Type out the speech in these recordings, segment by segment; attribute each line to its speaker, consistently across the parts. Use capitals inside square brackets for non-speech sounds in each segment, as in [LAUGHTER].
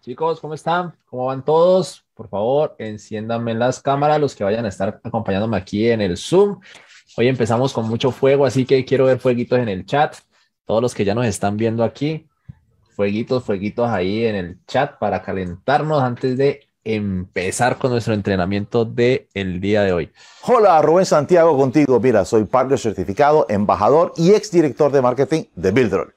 Speaker 1: Chicos, ¿cómo están? ¿Cómo van todos? Por favor, enciéndanme las cámaras los que vayan a estar acompañándome aquí en el Zoom. Hoy empezamos con mucho fuego, así que quiero ver fueguitos en el chat. Todos los que ya nos están viendo aquí, fueguitos, fueguitos ahí en el chat para calentarnos antes de empezar con nuestro entrenamiento del
Speaker 2: el día de hoy. Hola, Rubén Santiago contigo. Mira, soy partner certificado, embajador y exdirector de marketing de Buildroll.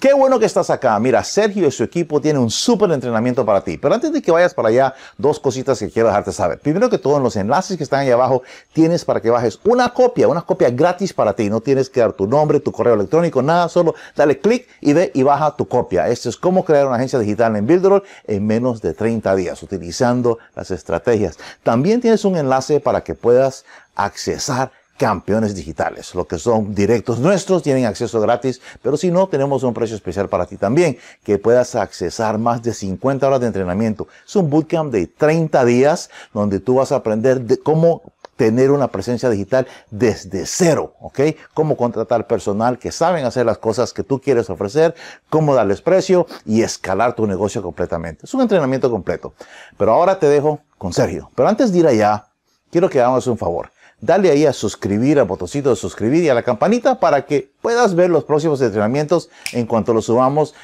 Speaker 2: Qué bueno que estás acá. Mira, Sergio y su equipo tienen un súper entrenamiento para ti. Pero antes de que vayas para allá, dos cositas que quiero dejarte saber. Primero que todo, en los enlaces que están ahí abajo, tienes para que bajes una copia, una copia gratis para ti. No tienes que dar tu nombre, tu correo electrónico, nada. Solo dale clic y ve y baja tu copia. Esto es cómo crear una agencia digital en Builderall en menos de 30 días, utilizando las estrategias. También tienes un enlace para que puedas accesar campeones digitales. Los que son directos nuestros tienen acceso gratis, pero si no, tenemos un precio especial para ti también, que puedas accesar más de 50 horas de entrenamiento. Es un bootcamp de 30 días donde tú vas a aprender de cómo tener una presencia digital desde cero, ¿ok? Cómo contratar personal que saben hacer las cosas que tú quieres ofrecer, cómo darles precio y escalar tu negocio completamente. Es un entrenamiento completo. Pero ahora te dejo con Sergio. Pero antes de ir allá, quiero que hagamos un favor dale ahí a suscribir, al botoncito de suscribir y a la campanita para que puedas ver los próximos entrenamientos. En cuanto los subamos,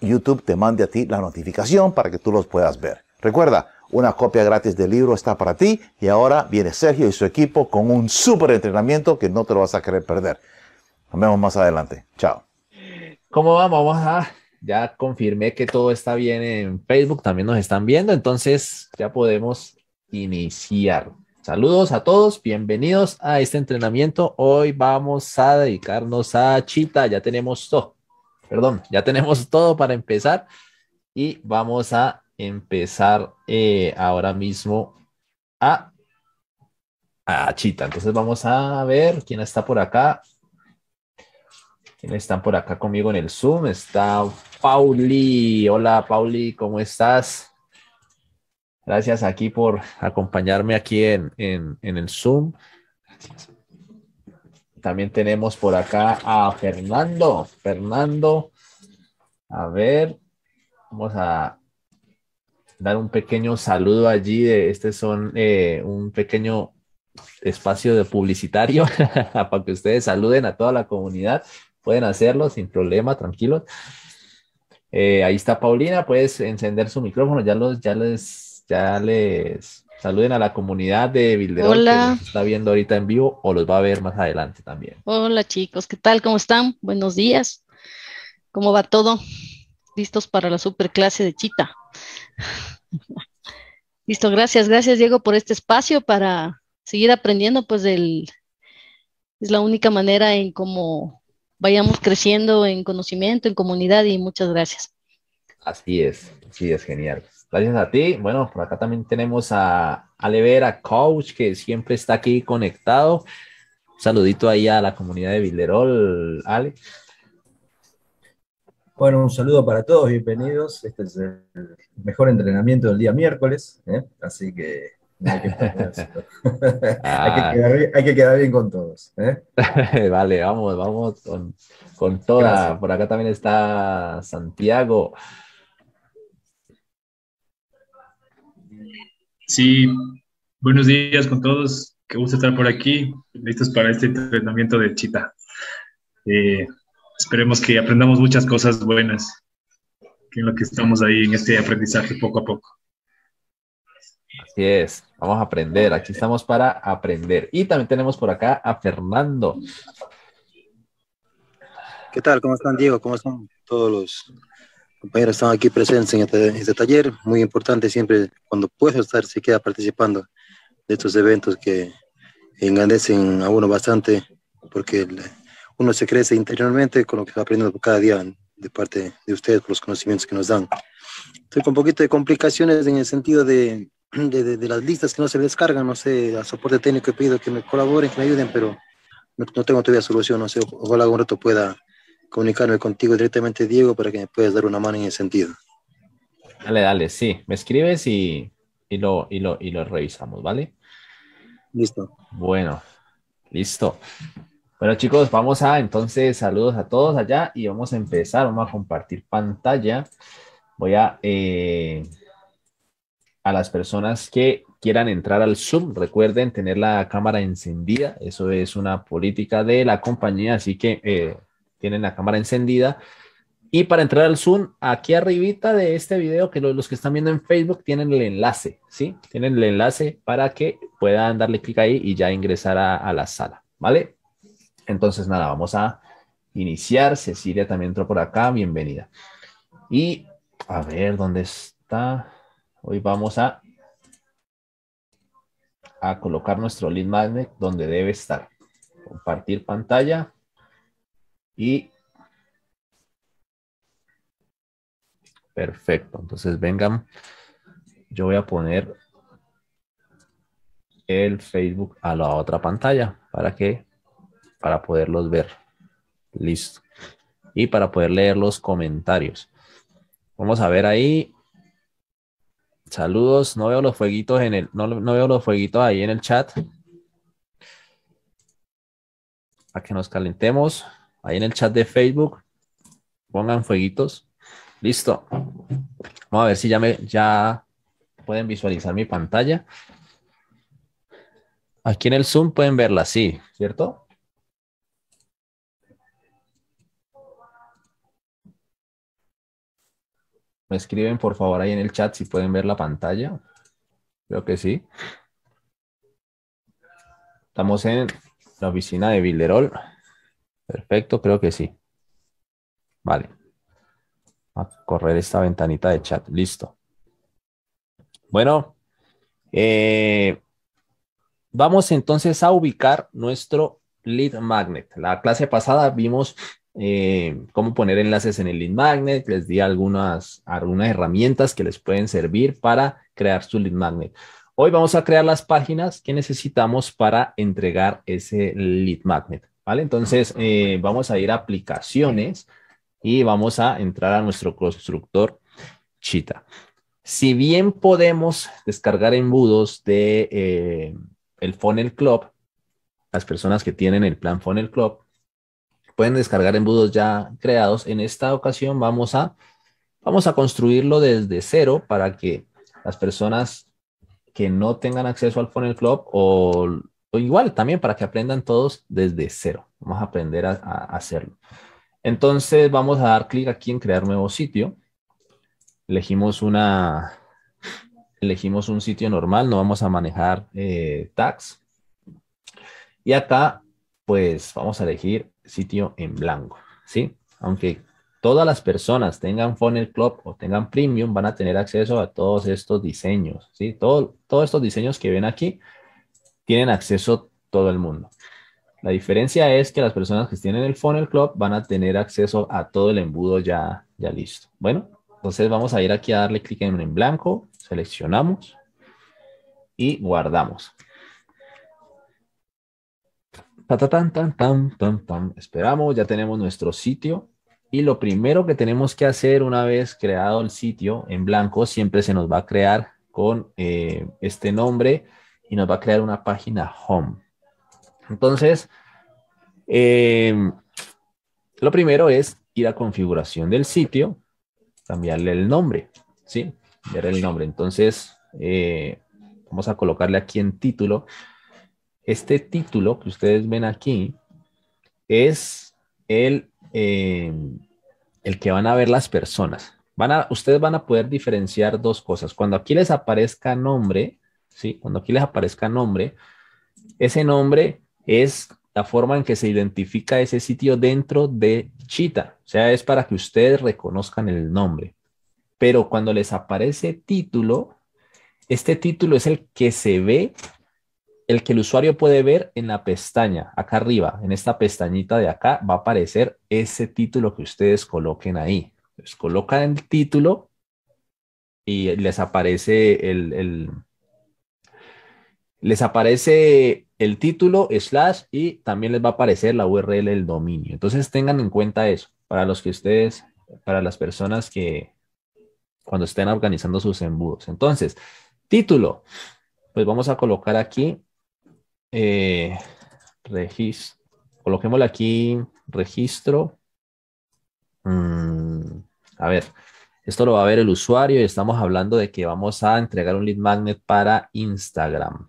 Speaker 2: YouTube te mande a ti la notificación para que tú los puedas ver. Recuerda, una copia gratis del libro está para ti y ahora viene Sergio y su equipo con un súper entrenamiento que no te lo vas a querer perder. Nos vemos más adelante. Chao.
Speaker 1: ¿Cómo vamos? Ya confirmé que todo está bien en Facebook, también nos están viendo, entonces ya podemos iniciar. Saludos a todos, bienvenidos a este entrenamiento. Hoy vamos a dedicarnos a Chita, ya tenemos todo, perdón, ya tenemos todo para empezar y vamos a empezar eh, ahora mismo a, a Chita. Entonces vamos a ver quién está por acá. ¿Quién están por acá conmigo en el Zoom? Está Pauli. Hola Pauli, ¿cómo estás? Gracias aquí por acompañarme aquí en, el Zoom. También tenemos por acá a Fernando. Fernando, a ver, vamos a dar un pequeño saludo allí. De, este son eh, un pequeño espacio de publicitario [LAUGHS] para que ustedes saluden a toda la comunidad. Pueden hacerlo sin problema, tranquilos. Eh, ahí está Paulina, puedes encender su micrófono, ya, los, ya les ya les saluden a la comunidad de Bilderol que nos está viendo ahorita en vivo o los va a ver más adelante también. Hola chicos, ¿qué tal? ¿Cómo están? Buenos días. ¿Cómo va todo? ¿Listos para la super clase de Chita? [LAUGHS] Listo, gracias, gracias Diego por este espacio para seguir aprendiendo, pues del, es la única manera en cómo vayamos creciendo en conocimiento, en comunidad y muchas gracias. Así es, así es, genial. Gracias a ti. Bueno, por acá también tenemos a Alevera Coach, que siempre está aquí conectado. saludito ahí a la comunidad de Bilderol, Ale. Bueno, un saludo para todos, bienvenidos. Este es el mejor entrenamiento del día miércoles, ¿eh? así que, [LAUGHS] ah. hay que, quedar, bien con todos. ¿eh? [LAUGHS] vale, vamos, vamos con, con toda. Por acá también está Santiago. Sí, buenos días con todos. Qué gusto estar por aquí, listos para este entrenamiento de Chita. Eh, esperemos que aprendamos muchas cosas buenas que en lo que estamos ahí en este aprendizaje poco a poco. Así es, vamos a aprender. Aquí estamos para aprender. Y también tenemos por acá a Fernando.
Speaker 2: ¿Qué tal? ¿Cómo están, Diego? ¿Cómo están todos los compañeros están aquí presentes este, en este, taller. Muy importante siempre cuando puedo estar, se queda participando de estos eventos que engrandecen a uno bastante, porque uno se crece interiormente con lo que está aprendiendo cada día de parte de ustedes, por los conocimientos que nos dan. Estoy con un poquito de complicaciones en el sentido de, de, las listas que no se descargan, no sé, a soporte técnico he pedido que me colaboren, que me ayuden, pero no, no tengo todavía solución, no sé, ojalá algún rato pueda comunicarme contigo directamente, Diego, para que me puedas dar una mano en ese sentido.
Speaker 1: Dale, dale, sí, me escribes y, lo, y, y lo revisamos, ¿vale? Listo. Bueno, listo. Bueno, chicos, vamos a entonces saludos a todos allá y vamos a empezar. Vamos a compartir pantalla. Voy a eh, a las personas que quieran entrar al Zoom, recuerden tener la cámara encendida. Eso es una política de la compañía, así que eh, tienen la cámara encendida. Y para entrar al Zoom, aquí arribita de este video, que los que están viendo en Facebook tienen el enlace, ¿sí? Tienen el enlace para que puedan darle clic ahí y ya ingresar a, la sala, ¿vale? Entonces, nada, vamos a iniciar. Cecilia también entró por acá, bienvenida. Y a ver, ¿dónde está? Hoy vamos a, a colocar nuestro lead magnet donde debe estar. Compartir pantalla. Y perfecto. Entonces vengan, yo voy a poner el Facebook a la otra pantalla para que para poderlos ver. Listo. Y para poder leer los comentarios. Vamos a ver ahí. Saludos, no veo los fueguitos en el no, veo los fueguitos ahí en el chat. a que nos calentemos. Ahí en el chat de Facebook, pongan fueguitos. Listo. Vamos a ver si ya me ya pueden visualizar mi pantalla. Aquí en el Zoom pueden verla, sí, ¿cierto? Me escriben por favor ahí en el chat si pueden ver la pantalla. Creo que sí. Estamos en la oficina de Bilderol. Perfecto, creo que sí. Vale. A correr esta ventanita de chat. Listo. Bueno, eh, vamos entonces a ubicar nuestro lead magnet. La clase pasada vimos eh, cómo poner enlaces en el lead magnet. Les di algunas, algunas herramientas que les pueden servir para crear su lead magnet. Hoy vamos a crear las páginas que necesitamos para entregar ese lead magnet. Entonces eh, vamos a ir a aplicaciones y vamos a entrar a nuestro constructor Chita. Si bien podemos descargar embudos de eh, el Funnel Club, las personas que tienen el plan Funnel Club pueden descargar embudos ya creados. En esta ocasión vamos a, vamos a construirlo desde cero para que las personas que no tengan acceso al Funnel Club o igual también para que aprendan todos desde cero. Vamos a aprender a, hacerlo. Entonces vamos a dar clic aquí en crear nuevo sitio. Elegimos una, elegimos un sitio normal, no vamos a manejar eh, tags. Y acá, pues vamos a elegir sitio en blanco, ¿sí? Aunque todas las personas tengan Funnel Club o tengan Premium, van a tener acceso a todos estos diseños, ¿sí? Todo, todos estos diseños que ven aquí tienen acceso todo el mundo. La diferencia es que las personas que tienen el Funnel Club van a tener acceso a todo el embudo ya, ya listo. Bueno, entonces vamos a ir aquí a darle clic en, blanco, seleccionamos y guardamos. Esperamos, ya tenemos nuestro sitio. Y lo primero que tenemos que hacer una vez creado el sitio en blanco, siempre se nos va a crear con eh, este nombre y nos va a crear una página home. Entonces, em, lo primero es ir a configuración del sitio, cambiarle el nombre, ¿sí? el nombre. Entonces, eh, vamos a colocarle aquí en título. Este título que ustedes ven aquí es el, em, el que van a ver las personas. Van a, ustedes van a poder diferenciar dos cosas. Cuando aquí les aparezca nombre, ¿sí? Cuando aquí les aparezca nombre, ese nombre es la forma en que se identifica ese sitio dentro de Chita. O sea, es para que ustedes reconozcan el nombre. Pero cuando les aparece título, este título es el que se ve, el que el usuario puede ver en la pestaña, acá arriba, en esta pestañita de acá, va a aparecer ese título que ustedes coloquen ahí. Les colocan el título y les aparece el, les aparece el título, slash, y también les va a aparecer la URL del dominio. Entonces tengan en cuenta eso para los que ustedes, para las personas que cuando estén organizando sus embudos. Entonces, título, pues vamos a colocar aquí, eh, registro, aquí registro. Mm, a ver, esto lo va a ver el usuario y estamos hablando de que vamos a entregar un lead magnet para Instagram.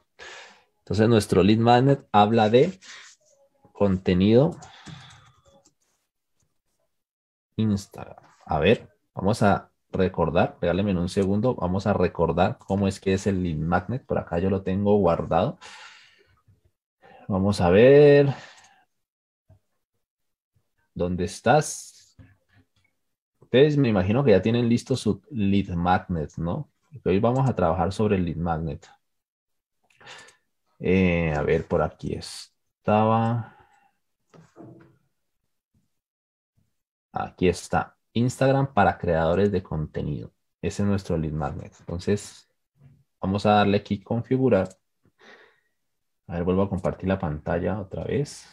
Speaker 1: Entonces nuestro lead magnet habla de contenido Instagram. A ver, vamos a recordar, en un segundo, vamos a recordar cómo es que es el lead magnet. Por acá yo lo tengo guardado. Vamos a ver. ¿Dónde estás? Ustedes me imagino que ya tienen listo su lead magnet, ¿no? Hoy vamos a trabajar sobre el lead magnet. Eh, a ver, por aquí estaba. Aquí está. Instagram para creadores de contenido. Ese es nuestro lead magnet. Entonces, vamos a darle aquí configurar. A ver, vuelvo a compartir la pantalla otra vez.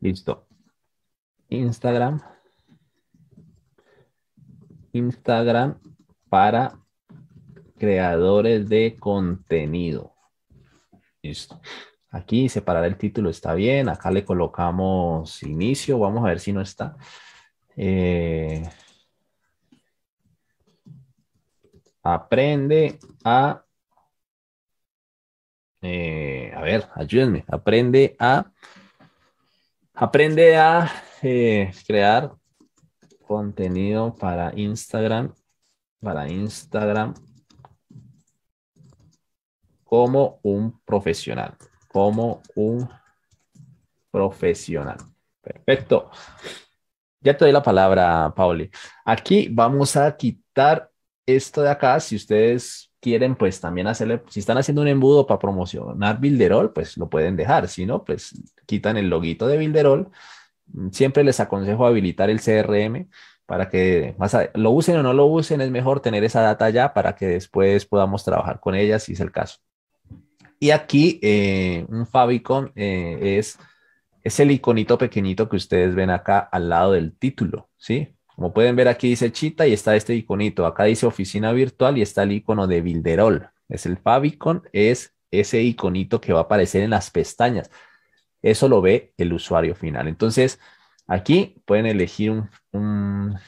Speaker 1: Listo. Instagram. Instagram para creadores de contenido. Listo. Aquí separar el título está bien. Acá le colocamos inicio. Vamos a ver si no está. Eh, aprende a... Eh, a ver, ayúdenme. Aprende a... Aprende a eh, crear contenido para Instagram para Instagram como un profesional, como un profesional. Perfecto. Ya te doy la palabra, Pauli. Aquí vamos a quitar esto de acá. Si ustedes quieren, pues también hacerle, si están haciendo un embudo para promocionar bilderol pues lo pueden dejar. Si no, pues quitan el loguito de bilderol Siempre les aconsejo habilitar el CRM para que más lo usen o no lo usen, es mejor tener esa data ya para que después podamos trabajar con ella si es el caso. Y aquí eh, un favicon eh, es, es el iconito pequeñito que ustedes ven acá al lado del título, ¿sí? Como pueden ver aquí dice Chita y está este iconito. Acá dice oficina virtual y está el icono de Bilderol. Es el favicon, es ese iconito que va a aparecer en las pestañas. Eso lo ve el usuario final. Entonces, Aquí pueden elegir un, un,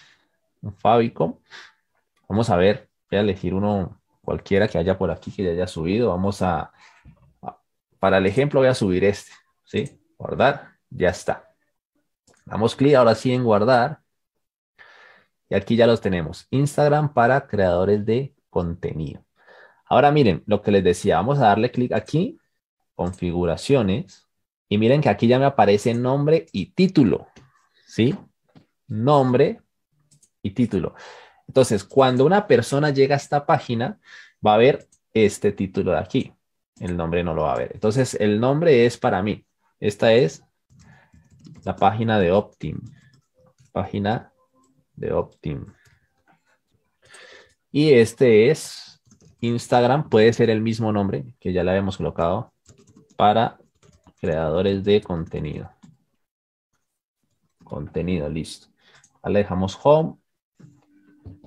Speaker 1: Vamos a ver, voy a elegir uno cualquiera que haya por aquí que ya haya subido. Vamos a, a, para el ejemplo voy a subir este, ¿sí? Guardar, ya está. Damos clic ahora sí en guardar. Y aquí ya los tenemos. Instagram para creadores de contenido. Ahora miren, lo que les decía, vamos a darle clic aquí, configuraciones, y miren que aquí ya me aparece nombre y título. ¿sí? Nombre y título. Entonces, cuando una persona llega a esta página, va a ver este título de aquí. El nombre no lo va a ver. Entonces, el nombre es para mí. Esta es la página de Optim. Página de Optim. Y este es Instagram. Puede ser el mismo nombre que ya le habíamos colocado para creadores de contenido. Contenido, listo. dejamos home.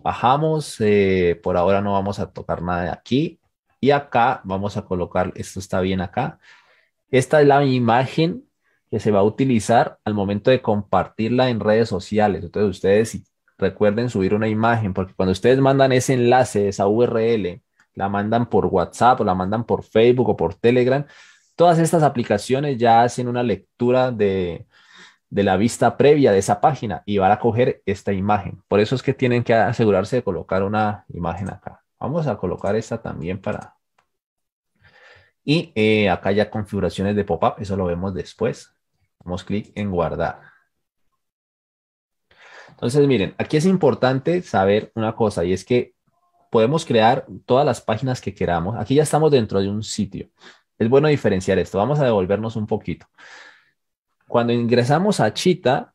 Speaker 1: Bajamos. Eh, por ahora no vamos a tocar nada de aquí. Y acá vamos a colocar, esto está bien acá. Esta es la imagen que se va a utilizar al momento de compartirla en redes sociales. Entonces ustedes recuerden subir una imagen, porque cuando ustedes mandan ese enlace, esa URL, la mandan por WhatsApp o la mandan por Facebook o por Telegram, todas estas aplicaciones ya hacen una lectura de, de la vista previa de esa página y van a coger esta imagen. Por eso es que tienen que asegurarse de colocar una imagen acá. Vamos a colocar esta también para... Y eh, acá ya configuraciones de pop-up, eso lo vemos después. Damos clic en guardar. Entonces, miren, aquí es importante saber una cosa y es que podemos crear todas las páginas que queramos. Aquí ya estamos dentro de un sitio. Es bueno diferenciar esto. Vamos a devolvernos un poquito. Cuando ingresamos a Chita,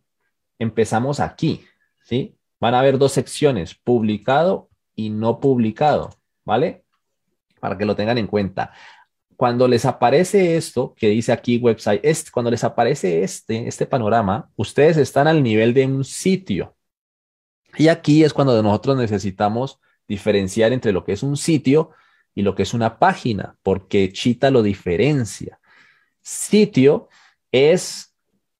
Speaker 1: empezamos aquí, ¿sí? Van a haber dos secciones, publicado y no publicado, ¿vale? Para que lo tengan en cuenta. Cuando les aparece esto, que dice aquí website, cuando les aparece este, este panorama, ustedes están al nivel de un sitio. Y aquí es cuando nosotros necesitamos diferenciar entre lo que es un sitio y lo que es una página, porque Chita lo diferencia. Sitio es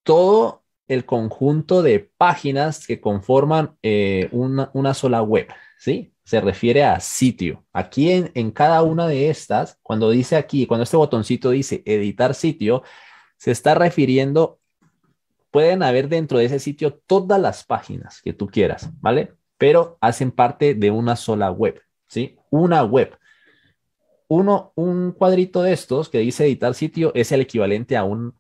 Speaker 1: todo el conjunto de páginas que conforman eh, una, sola web, ¿sí? Se refiere a sitio. Aquí en, cada una de estas, cuando dice aquí, cuando este botoncito dice editar sitio, se está refiriendo, pueden haber dentro de ese sitio todas las páginas que tú quieras, ¿vale? Pero hacen parte de una sola web, ¿sí? Una web. Uno, un cuadrito de estos que dice editar sitio es el equivalente a un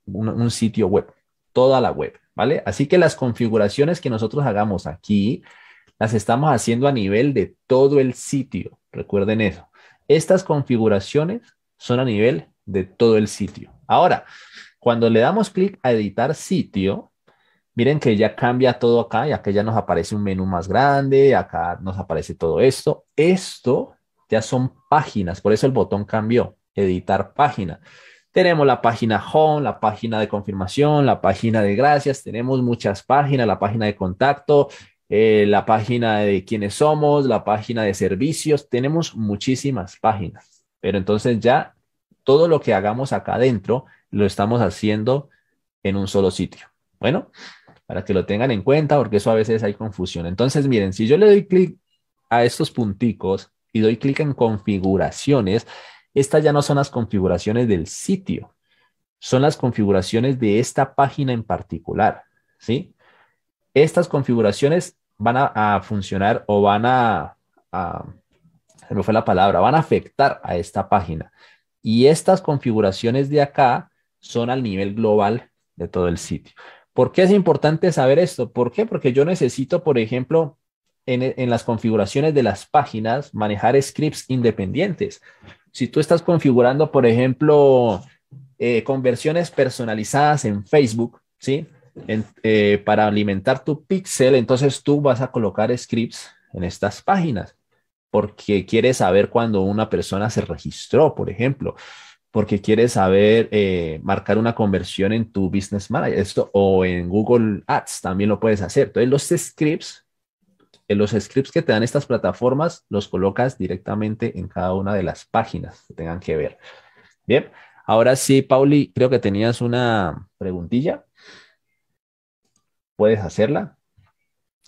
Speaker 1: sitio web, toda la web, ¿vale? Así que las configuraciones que nosotros hagamos aquí, las estamos haciendo a nivel de todo el sitio. Recuerden eso. Estas configuraciones son a nivel de todo el sitio. Ahora, cuando le damos clic a editar sitio, miren que ya cambia todo acá y acá ya nos aparece un menú más grande, acá nos aparece todo esto. Esto ya son páginas, por eso el botón cambió, editar página. Tenemos la página home, la página de confirmación, la página de gracias, tenemos muchas páginas, la página de contacto, eh, la página de quiénes somos, la página de servicios, tenemos muchísimas páginas. Pero entonces ya todo lo que hagamos acá adentro lo estamos haciendo en un solo sitio. Bueno, para que lo tengan en cuenta porque eso a veces hay confusión. Entonces, miren, si yo le doy clic a estos punticos y doy clic en configuraciones, estas ya no son las configuraciones del sitio, son las configuraciones de esta página en particular, ¿sí? Estas configuraciones van a, funcionar o van a, fue la palabra, van a afectar a esta página. Y estas configuraciones de acá son al nivel global de todo el sitio. ¿Por qué es importante saber esto? ¿Por qué? Porque yo necesito, por ejemplo, en, en, las configuraciones de las páginas, manejar scripts independientes. Si tú estás configurando, por ejemplo, eh, conversiones personalizadas en Facebook, ¿sí? Eh, para alimentar tu pixel, entonces tú vas a colocar scripts en estas páginas porque quieres saber cuando una persona se registró, por ejemplo, porque quieres saber eh, marcar una conversión en tu Business Manager esto, o en Google Ads, también lo puedes hacer. Entonces los scripts los scripts que te dan estas plataformas los colocas directamente en cada una de las páginas que tengan que ver. Bien, ahora sí, Pauli, creo que tenías una preguntilla. Puedes hacerla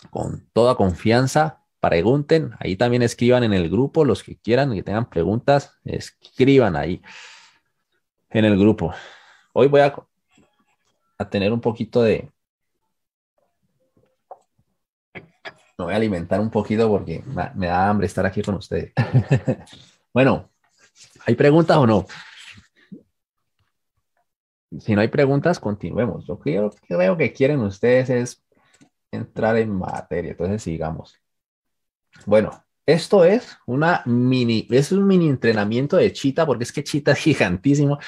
Speaker 1: con toda confianza. Pregunten, ahí también escriban en el grupo los que quieran que tengan preguntas, escriban ahí en el grupo. Hoy voy a, a tener un poquito de, me voy a alimentar un poquito porque me, da hambre estar aquí con ustedes. [LAUGHS] bueno, ¿hay preguntas o no? Si no hay preguntas, continuemos. Yo creo, que quieren ustedes es entrar en materia, entonces sigamos. Bueno, esto es una mini, es un mini entrenamiento de Chita, porque es que Chita es gigantísimo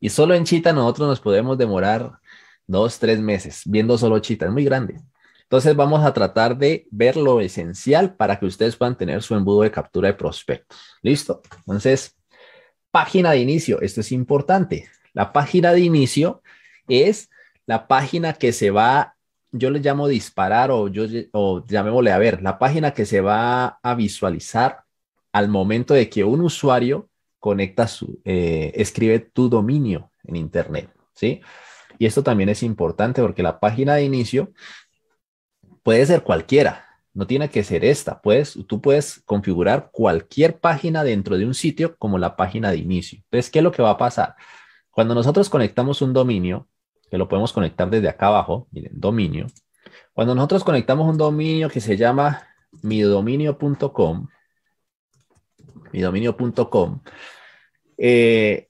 Speaker 1: y solo en Chita nosotros nos podemos demorar dos, tres meses viendo solo Chita, es muy grande. Entonces vamos a tratar de ver lo esencial para que ustedes puedan tener su embudo de captura de prospectos. ¿Listo? Entonces, página de inicio, esto es importante. La página de inicio es la página que se va, yo le llamo disparar o, yo, llamémosle a ver, la página que se va a visualizar al momento de que un usuario conecta su, eh, escribe tu dominio en Internet, ¿sí? Y esto también es importante porque la página de inicio puede ser cualquiera, no tiene que ser esta. Puedes, tú puedes configurar cualquier página dentro de un sitio como la página de inicio. Entonces, ¿qué es lo que va a pasar? Cuando nosotros conectamos un dominio, que lo podemos conectar desde acá abajo, miren, dominio. Cuando nosotros conectamos un dominio que se llama midominio.com, midominio.com, eh,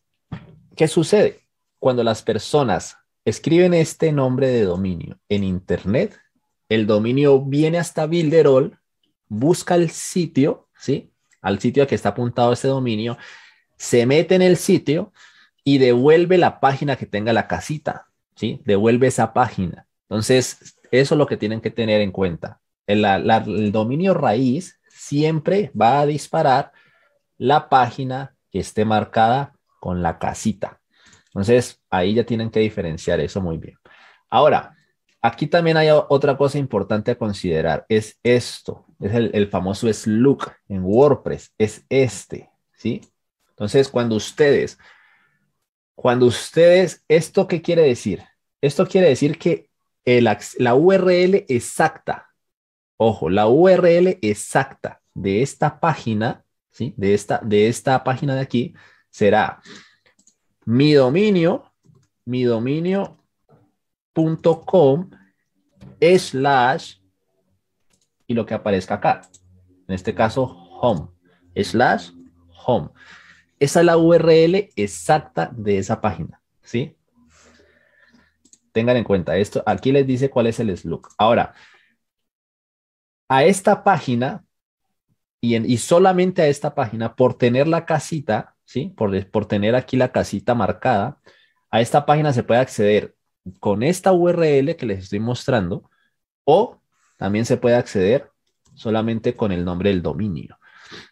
Speaker 1: ¿qué sucede? Cuando las personas escriben este nombre de dominio en Internet, el dominio viene hasta Builderall, busca el sitio, ¿sí? Al sitio a que está apuntado ese dominio, se mete en el sitio y devuelve la página que tenga la casita, ¿sí? Devuelve esa página. Entonces, eso es lo que tienen que tener en cuenta. El, el dominio raíz siempre va a disparar la página que esté marcada con la casita. Entonces, ahí ya tienen que diferenciar eso muy bien. Ahora, Aquí también hay otra cosa importante a considerar, es esto, es el, famoso Slug en WordPress, es este, ¿sí? Entonces, cuando ustedes, cuando ustedes, ¿esto qué quiere decir? Esto quiere decir que el, la URL exacta, ojo, la URL exacta de esta página, ¿sí? De esta, de esta página de aquí será mi dominio, mi dominio com slash y lo que aparezca acá. En este caso, home, slash home. Esa es la URL exacta de esa página, ¿sí? Tengan en cuenta esto. Aquí les dice cuál es el slug Ahora, a esta página y, y solamente a esta página, por tener la casita, ¿sí? Por, por tener aquí la casita marcada, a esta página se puede acceder con esta URL que les estoy mostrando o también se puede acceder solamente con el nombre del dominio,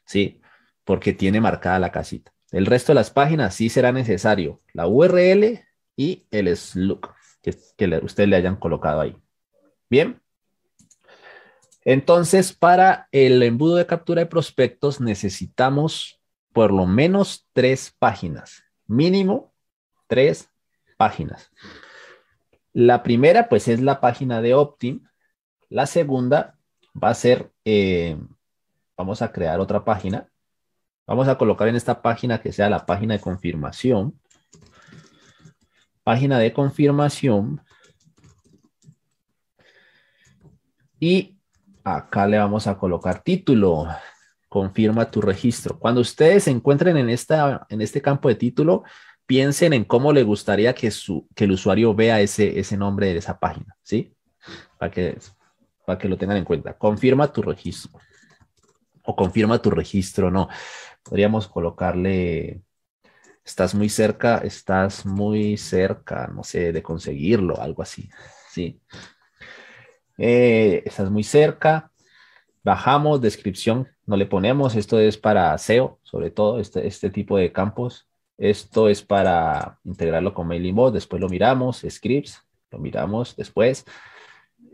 Speaker 1: ¿sí? Porque tiene marcada la casita. El resto de las páginas sí será necesario la URL y el SLUC que, ustedes le hayan colocado ahí. Bien. Entonces, para el embudo de captura de prospectos necesitamos por lo menos tres páginas, mínimo tres páginas. La primera, pues, es la página de Optim. La segunda va a ser, eh, vamos a crear otra página. Vamos a colocar en esta página que sea la página de confirmación. Página de confirmación. Y acá le vamos a colocar título. Confirma tu registro. Cuando ustedes se encuentren en, esta, en este campo de título, piensen en cómo le gustaría que, el usuario vea ese, nombre de esa página, ¿sí? Para que, para que lo tengan en cuenta. Confirma tu registro. O confirma tu registro, no. Podríamos colocarle, estás muy cerca, estás muy cerca, no sé, de conseguirlo, algo así, ¿sí? Eh, estás muy cerca, bajamos, descripción, no le ponemos, esto es para SEO, sobre todo este, este tipo de campos. Esto es para integrarlo con el después lo miramos, scripts, lo miramos después.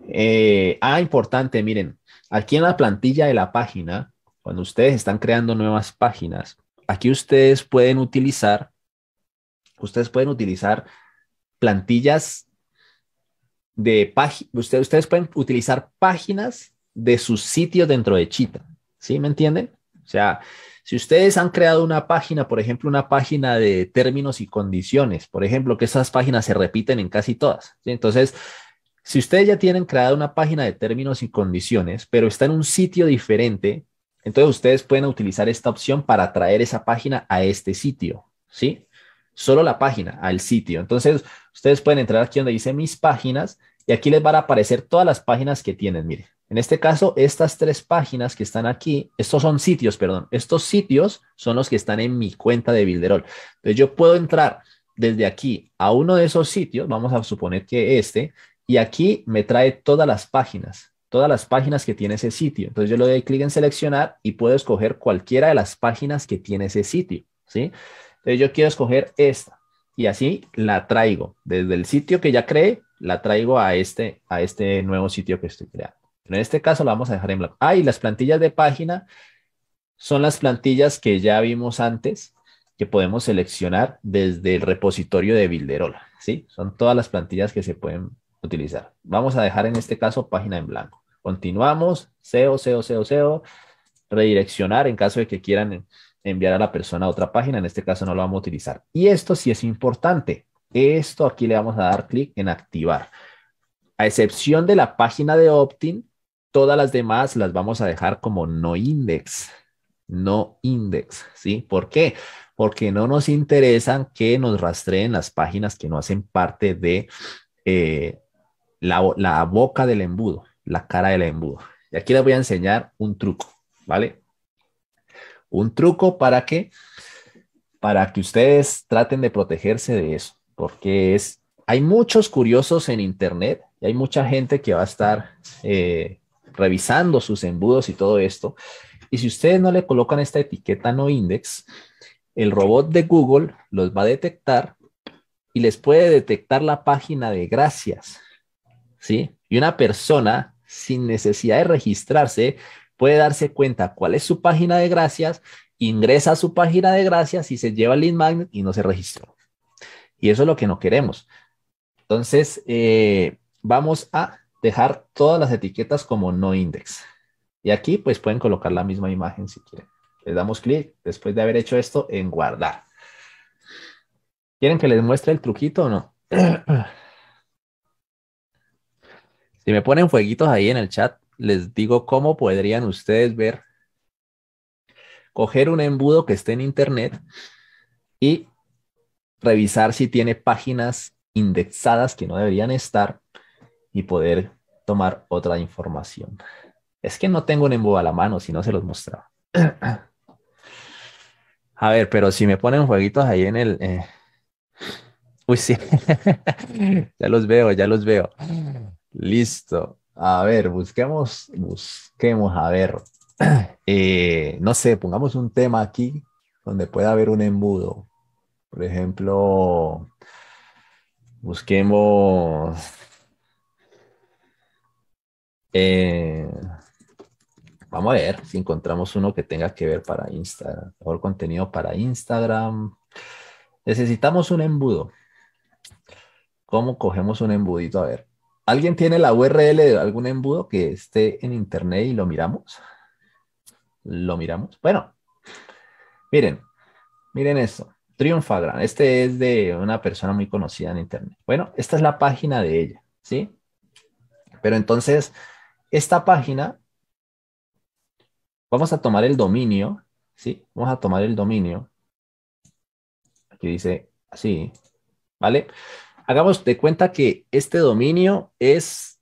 Speaker 1: Eh, ah, importante, miren, aquí en la plantilla de la página, cuando ustedes están creando nuevas páginas, aquí ustedes pueden utilizar, ustedes pueden utilizar plantillas de páginas, ustedes, pueden utilizar páginas de su sitio dentro de Chita, ¿sí? ¿Me entienden? O sea, si ustedes han creado una página, por ejemplo, una página de términos y condiciones, por ejemplo, que esas páginas se repiten en casi todas. Entonces, si ustedes ya tienen creada una página de términos y condiciones, pero está en un sitio diferente, entonces ustedes pueden utilizar esta opción para traer esa página a este sitio, ¿sí? Solo la página, al sitio. Entonces, ustedes pueden entrar aquí donde dice mis páginas y aquí les van a aparecer todas las páginas que tienen, miren. En este caso, estas tres páginas que están aquí, estos son sitios, perdón, estos sitios son los que están en mi cuenta de Builderall. Entonces yo puedo entrar desde aquí a uno de esos sitios, vamos a suponer que este, y aquí me trae todas las páginas, todas las páginas que tiene ese sitio. Entonces yo le doy clic en seleccionar y puedo escoger cualquiera de las páginas que tiene ese sitio, ¿sí? Entonces yo quiero escoger esta y así la traigo desde el sitio que ya creé, la traigo a este, a este nuevo sitio que estoy creando. En este caso la vamos a dejar en blanco. Ah, y las plantillas de página son las plantillas que ya vimos antes que podemos seleccionar desde el repositorio de Builderola, ¿sí? Son todas las plantillas que se pueden utilizar. Vamos a dejar en este caso página en blanco. Continuamos, SEO, SEO, SEO, SEO, redireccionar en caso de que quieran enviar a la persona a otra página, en este caso no lo vamos a utilizar. Y esto sí es importante. Esto aquí le vamos a dar clic en activar. A excepción de la página de opt-in, Todas las demás las vamos a dejar como no index, no index, ¿sí? ¿Por qué? Porque no nos interesan que nos rastreen las páginas que no hacen parte de eh, la, boca del embudo, la cara del embudo. Y aquí les voy a enseñar un truco, ¿vale? Un truco para que, para que ustedes traten de protegerse de eso, porque es, hay muchos curiosos en Internet y hay mucha gente que va a estar... Eh, revisando sus embudos y todo esto. Y si ustedes no le colocan esta etiqueta no index, el robot de Google los va a detectar y les puede detectar la página de gracias. ¿Sí? Y una persona sin necesidad de registrarse puede darse cuenta cuál es su página de gracias, ingresa a su página de gracias y se lleva el lead magnet y no se registró. Y eso es lo que no queremos. Entonces, eh, vamos a dejar todas las etiquetas como no index. Y aquí pues pueden colocar la misma imagen si quieren. Les damos clic después de haber hecho esto en guardar. ¿Quieren que les muestre el truquito o no? [CLEARS THROAT] si me ponen fueguitos ahí en el chat, les digo cómo podrían ustedes ver, coger un embudo que esté en internet y revisar si tiene páginas indexadas que no deberían estar y poder tomar otra información. Es que no tengo un embudo a la mano, si no se los mostraba. A ver, pero si me ponen jueguitos ahí en el... Eh, uy, sí. [LAUGHS] ya los veo, ya los veo. Listo. A ver, busquemos, busquemos, a ver. [CLEARS THROAT] Eh, no sé, pongamos un tema aquí donde pueda haber un embudo. Por ejemplo, busquemos eh, vamos a ver si encontramos uno que tenga que ver para Instagram. Mejor contenido para Instagram. Necesitamos un embudo. ¿Cómo cogemos un embudito? A ver. ¿Alguien tiene la URL de algún embudo que esté en internet y lo miramos? Lo miramos. Bueno, miren, miren esto. Triunfagran. Este es de una persona muy conocida en internet. Bueno, esta es la página de ella, ¿sí? Pero entonces, esta página, vamos a tomar el dominio, ¿sí? Vamos a tomar el dominio. Aquí dice así, ¿vale? Hagamos de cuenta que este dominio es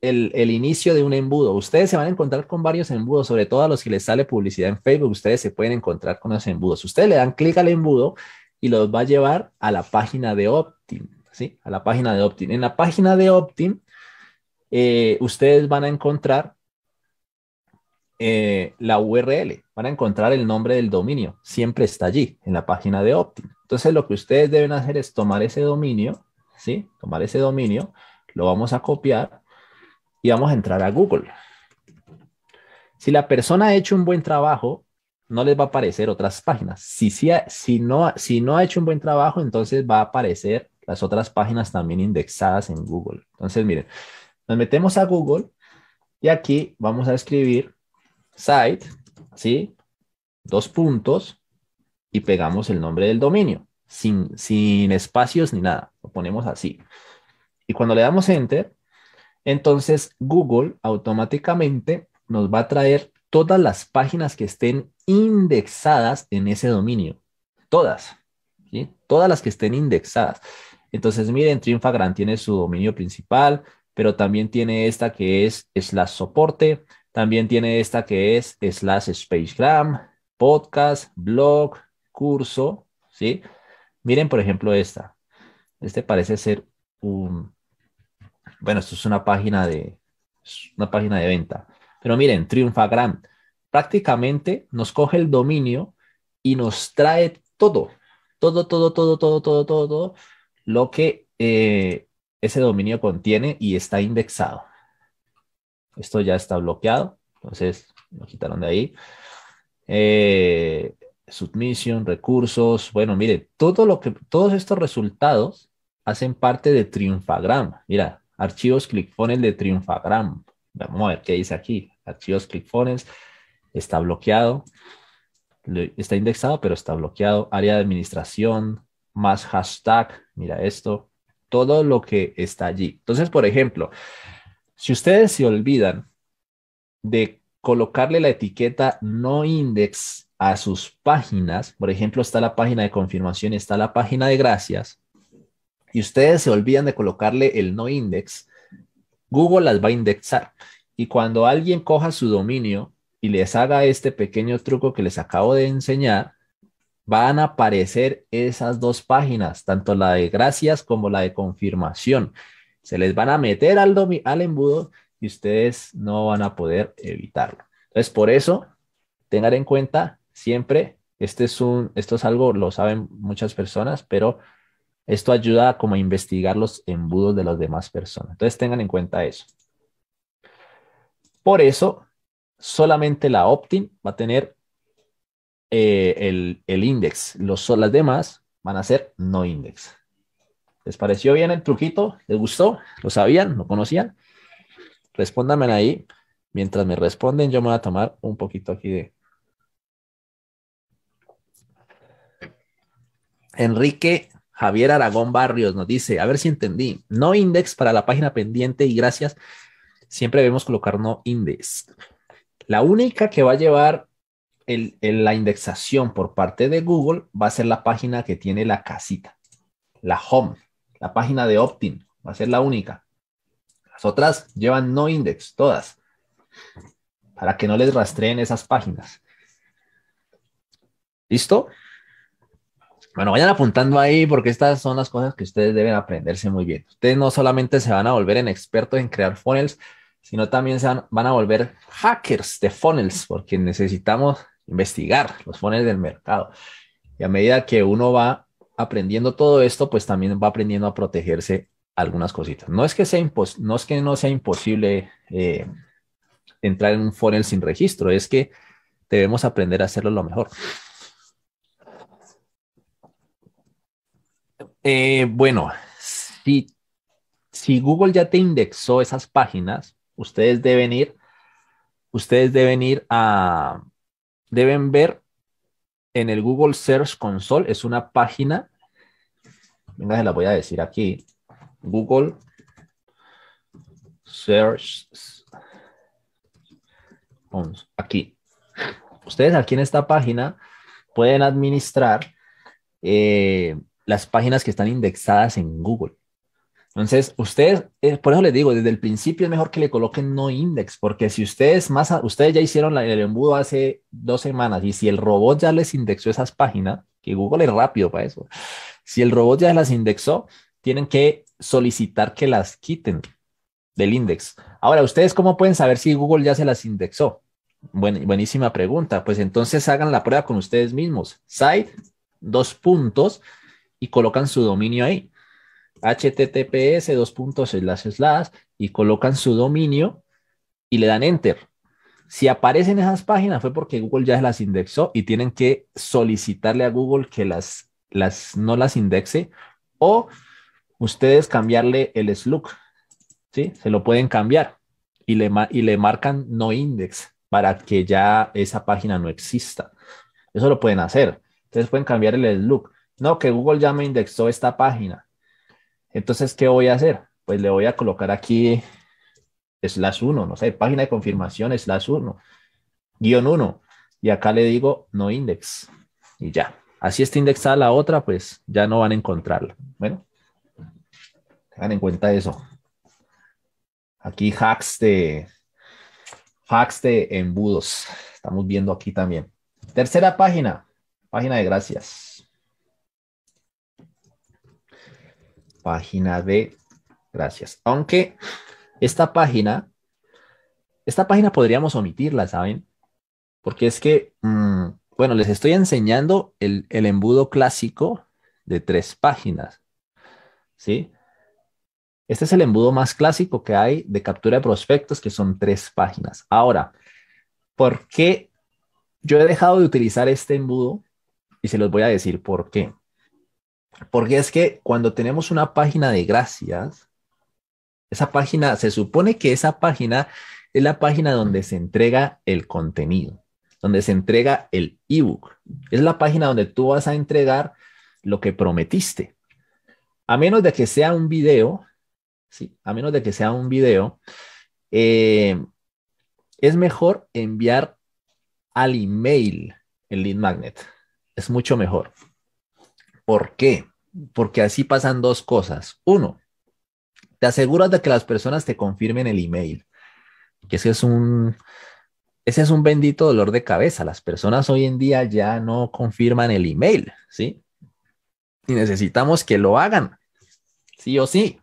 Speaker 1: el, el, inicio de un embudo. Ustedes se van a encontrar con varios embudos, sobre todo a los que les sale publicidad en Facebook, ustedes se pueden encontrar con los embudos. Ustedes le dan clic al embudo y los va a llevar a la página de Optin, ¿sí? A la página de Optin. En la página de Optin, eh, ustedes van a encontrar eh, la URL, van a encontrar el nombre del dominio, siempre está allí en la página de Optin. Entonces lo que ustedes deben hacer es tomar ese dominio, ¿sí? Tomar ese dominio, lo vamos a copiar y vamos a entrar a Google. Si la persona ha hecho un buen trabajo, no les va a aparecer otras páginas. Si, si, no, si no ha hecho un buen trabajo, entonces va a aparecer las otras páginas también indexadas en Google. Entonces, miren, nos metemos a Google y aquí vamos a escribir site, ¿sí? Dos puntos y pegamos el nombre del dominio, sin, sin espacios ni nada. Lo ponemos así. Y cuando le damos enter, entonces Google automáticamente nos va a traer todas las páginas que estén indexadas en ese dominio. Todas. ¿sí? Todas las que estén indexadas. Entonces, miren, Gran tiene su dominio principal, pero también tiene esta que es slash soporte, también tiene esta que es slash spacegram, podcast, blog, curso, ¿sí? Miren, por ejemplo, esta. Este parece ser un... Bueno, esto es una página de, una página de venta. Pero miren, Triunfagram prácticamente nos coge el dominio y nos trae todo, todo, todo, todo, todo, todo, todo, todo lo que eh, ese dominio contiene y está indexado. Esto ya está bloqueado, entonces lo quitaron de ahí. Eh, submission, recursos, bueno, mire, todo lo que, todos estos resultados hacen parte de Triunfagram. Mira, archivos ClickFunnels de Triunfagram. Vamos a ver qué dice aquí. Archivos ClickFunnels está bloqueado, está indexado, pero está bloqueado. Área de administración, más hashtag, mira esto todo lo que está allí. Entonces, por ejemplo, si ustedes se olvidan de colocarle la etiqueta no index a sus páginas, por ejemplo, está la página de confirmación y está la página de gracias, y ustedes se olvidan de colocarle el no index, Google las va a indexar. Y cuando alguien coja su dominio y les haga este pequeño truco que les acabo de enseñar, van a aparecer esas dos páginas, tanto la de gracias como la de confirmación. Se les van a meter al, al embudo y ustedes no van a poder evitarlo. Entonces, por eso, tengan en cuenta siempre, este es un, esto es algo, lo saben muchas personas, pero esto ayuda como a investigar los embudos de las demás personas. Entonces, tengan en cuenta eso. Por eso, solamente la opt-in va a tener eh, el, el, index. Los, las demás van a ser no index. ¿Les pareció bien el truquito? ¿Les gustó? ¿Lo sabían? ¿Lo conocían? Respóndanme ahí. Mientras me responden, yo me voy a tomar un poquito aquí de... Enrique Javier Aragón Barrios nos dice, a ver si entendí, no index para la página pendiente y gracias, siempre debemos colocar no index. La única que va a llevar la indexación por parte de Google va a ser la página que tiene la casita, la home, la página de opt-in, va a ser la única. Las otras llevan no index, todas, para que no les rastreen esas páginas. ¿Listo? Bueno, vayan apuntando ahí porque estas son las cosas que ustedes deben aprenderse muy bien. Ustedes no solamente se van a volver en expertos en crear funnels, sino también se van a volver hackers de funnels porque necesitamos investigar los funnels del mercado. Y a medida que uno va aprendiendo todo esto, pues también va aprendiendo a protegerse algunas cositas. No es que sea, no, es que no sea imposible eh, entrar en un funnel sin registro, es que debemos aprender a hacerlo lo mejor. Eh, bueno, si, si Google ya te indexó esas páginas, ustedes deben ir, ustedes deben ir a, deben ver en el Google Search Console, es una página, venga, se la voy a decir aquí, Google Search aquí. Ustedes aquí en esta página pueden administrar eh, las páginas que están indexadas en Google. Entonces, ustedes, eh, por eso les digo, desde el principio es mejor que le coloquen no index, porque si ustedes más, ustedes ya hicieron la, el embudo hace dos semanas y si el robot ya les indexó esas páginas, que Google es rápido para eso, si el robot ya las indexó, tienen que solicitar que las quiten del index. Ahora, ¿ustedes cómo pueden saber si Google ya se las indexó? buenísima pregunta. Pues entonces hagan la prueba con ustedes mismos. Site, dos puntos, y colocan su dominio ahí https dos slash slash y colocan su dominio y le dan enter. Si aparecen esas páginas fue porque Google ya las indexó y tienen que solicitarle a Google que las, las no las indexe o ustedes cambiarle el slug, ¿sí? Se lo pueden cambiar y le, y le marcan no index para que ya esa página no exista. Eso lo pueden hacer. Ustedes pueden cambiar el slug. No, que Google ya me indexó esta página entonces, ¿qué voy a hacer? Pues le voy a colocar aquí slash 1, no sé, página de confirmación slash 1, guión 1. Y acá le digo no index. Y ya. Así está indexada la otra, pues ya no van a encontrarla. Bueno, tengan en cuenta eso. Aquí hacks de hacks de embudos. Estamos viendo aquí también. Tercera página, página de gracias. página de gracias. Aunque esta página, esta página podríamos omitirla, ¿saben? Porque es que, mm, bueno, les estoy enseñando el, el embudo clásico de tres páginas, ¿sí? Este es el embudo más clásico que hay de captura de prospectos, que son tres páginas. Ahora, ¿por qué yo he dejado de utilizar este embudo? Y se los voy a decir por qué. Porque es que cuando tenemos una página de gracias, esa página, se supone que esa página es la página donde se entrega el contenido, donde se entrega el ebook. Es la página donde tú vas a entregar lo que prometiste. A menos de que sea un video, sí, a menos de que sea un video, eh, es mejor enviar al email el lead magnet. Es mucho mejor. ¿Por qué? porque así pasan dos cosas. Uno, te aseguras de que las personas te confirmen el email, que ese es un, ese es un bendito dolor de cabeza. Las personas hoy en día ya no confirman el email, ¿sí? Y necesitamos que lo hagan, sí o sí.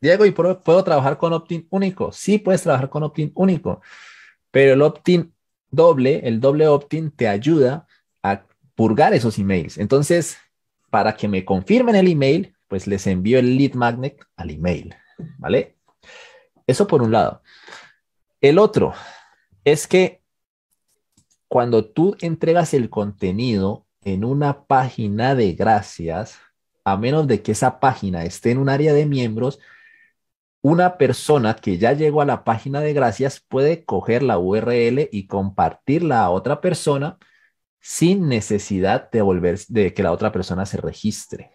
Speaker 1: Diego, ¿y puedo trabajar con opt-in único? Sí, puedes trabajar con opt-in único, pero el opt-in doble, el doble opt-in te ayuda a purgar esos emails. Entonces, para que me confirmen el email, pues les envío el lead magnet al email, ¿vale? Eso por un lado. El otro es que cuando tú entregas el contenido en una página de gracias, a menos de que esa página esté en un área de miembros, una persona que ya llegó a la página de gracias puede coger la URL y compartirla a otra persona sin necesidad de, volver, de que la otra persona se registre,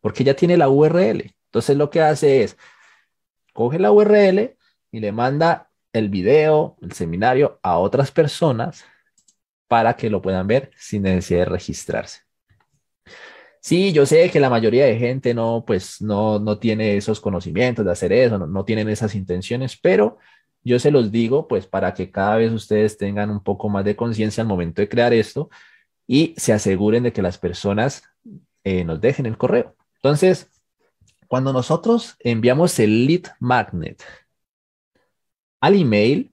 Speaker 1: porque ya tiene la URL. Entonces lo que hace es, coge la URL y le manda el video, el seminario a otras personas para que lo puedan ver sin necesidad de registrarse. Sí, yo sé que la mayoría de gente no, pues, no, no tiene esos conocimientos de hacer eso, no, no tienen esas intenciones, pero yo se los digo, pues, para que cada vez ustedes tengan un poco más de conciencia al momento de crear esto y se aseguren de que las personas eh, nos dejen el correo. Entonces, cuando nosotros enviamos el lead magnet al email,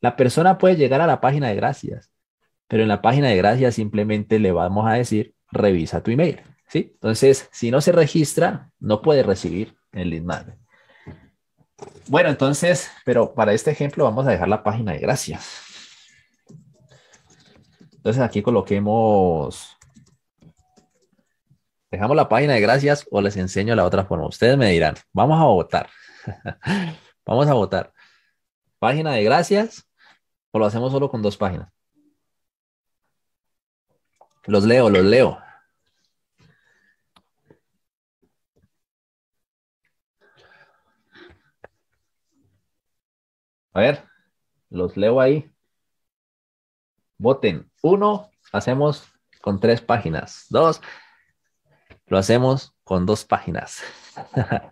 Speaker 1: la persona puede llegar a la página de gracias, pero en la página de gracias simplemente le vamos a decir, revisa tu email. ¿sí? Entonces, si no se registra, no puede recibir el lead magnet. Bueno, entonces, pero para este ejemplo vamos a dejar la página de gracias. Entonces aquí coloquemos, dejamos la página de gracias o les enseño la otra forma. Ustedes me dirán, vamos a votar. [LAUGHS] vamos a votar. Página de gracias o lo hacemos solo con dos páginas. Los leo, los leo. A ver, los leo ahí. Voten. Uno, hacemos con tres páginas. Dos, lo hacemos con dos páginas. [LAUGHS]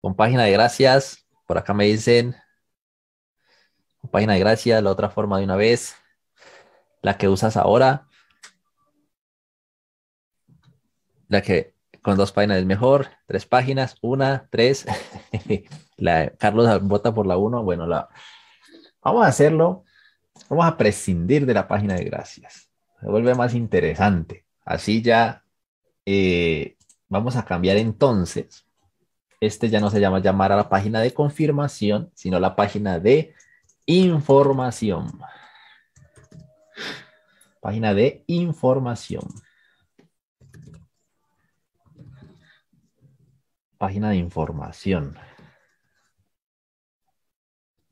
Speaker 1: con página de gracias. Por acá me dicen. Con página de gracias, la otra forma de una vez. La que usas ahora. La que con dos páginas es mejor, tres páginas, una, tres. [LAUGHS] Carlos vota por la uno, bueno, vamos a hacerlo, vamos a prescindir de la página de gracias. Se vuelve más interesante. Así ya eh, vamos a cambiar entonces. Este ya no se llama llamar a la página de confirmación, sino la página de información. Página de información. página de información.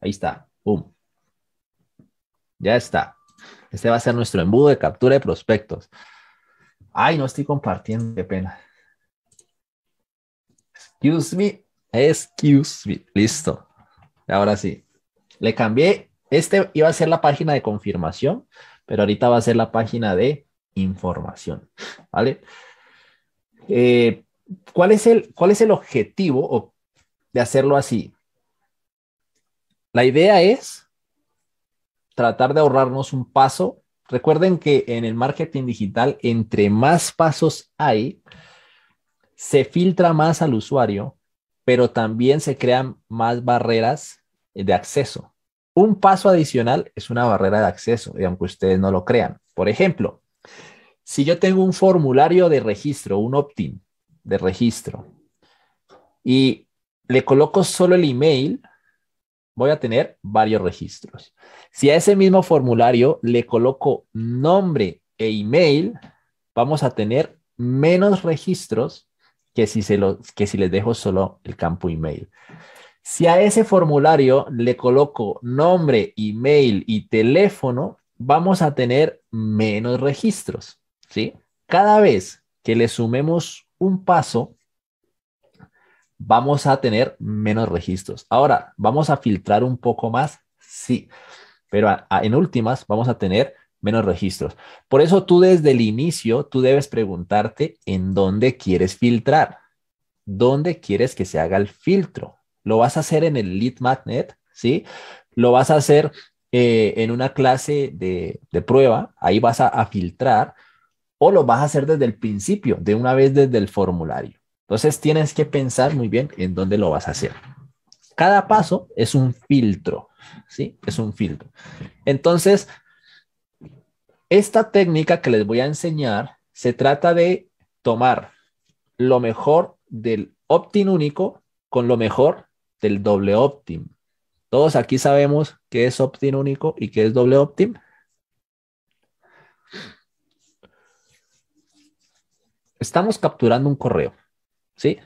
Speaker 1: Ahí está. Boom. Ya está. Este va a ser nuestro embudo de captura de prospectos. Ay, no estoy compartiendo, qué pena. Excuse me, excuse me. Listo. Ahora sí. Le cambié. Este iba a ser la página de confirmación, pero ahorita va a ser la página de información. ¿Vale? Eh, ¿cuál es el, objetivo de hacerlo así? La idea es tratar de ahorrarnos un paso. Recuerden que en el marketing digital, entre más pasos hay, se filtra más al usuario, pero también se crean más barreras de acceso. Un paso adicional es una barrera de acceso, aunque ustedes no lo crean. Por ejemplo, si yo tengo un formulario de registro, un opt-in, de registro y le coloco solo el email, voy a tener varios registros. Si a ese mismo formulario le coloco nombre e email, vamos a tener menos registros que si, se lo, que si les dejo solo el campo email. Si a ese formulario le coloco nombre, email y teléfono, vamos a tener menos registros, ¿sí? Cada vez que le sumemos un paso, vamos a tener menos registros. Ahora, ¿vamos a filtrar un poco más? Sí, pero en últimas vamos a tener menos registros. Por eso tú desde el inicio, tú debes preguntarte en dónde quieres filtrar, dónde quieres que se haga el filtro. Lo vas a hacer en el lead magnet, ¿sí? Lo vas a hacer eh, en una clase de, prueba, ahí vas a filtrar o lo vas a hacer desde el principio, de una vez desde el formulario. Entonces tienes que pensar muy bien en dónde lo vas a hacer. Cada paso es un filtro, ¿sí? Es un filtro. Entonces, esta técnica que les voy a enseñar se trata de tomar lo mejor del opt-in único con lo mejor del doble opt-in. Todos aquí sabemos qué es opt-in único y qué es doble opt estamos capturando un correo, ¿sí?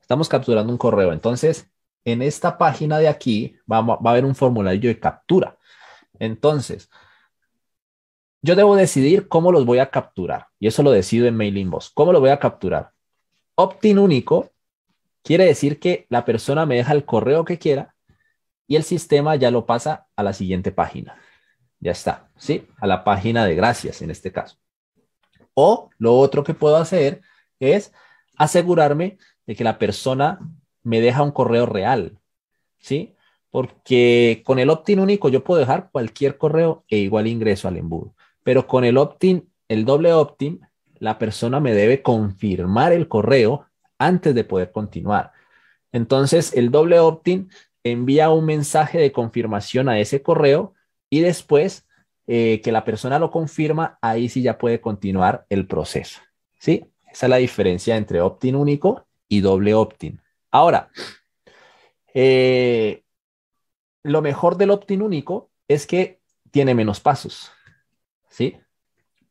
Speaker 1: Estamos capturando un correo. Entonces, en esta página de aquí va, a haber un formulario de captura. Entonces, yo debo decidir cómo los voy a capturar. Y eso lo decido en Mail ¿Cómo lo voy a capturar? Opt-in único quiere decir que la persona me deja el correo que quiera y el sistema ya lo pasa a la siguiente página. Ya está, ¿sí? A la página de gracias en este caso. O lo otro que puedo hacer es asegurarme de que la persona me deja un correo real, ¿sí? Porque con el opt-in único yo puedo dejar cualquier correo e igual ingreso al embudo, pero con el opt-in, el doble opt-in, la persona me debe confirmar el correo antes de poder continuar. Entonces, el doble opt-in envía un mensaje de confirmación a ese correo y después eh, que la persona lo confirma, ahí sí ya puede continuar el proceso. ¿Sí? Esa es la diferencia entre opt-in único y doble opt-in. Ahora, eh, lo mejor del opt-in único es que tiene menos pasos, ¿sí?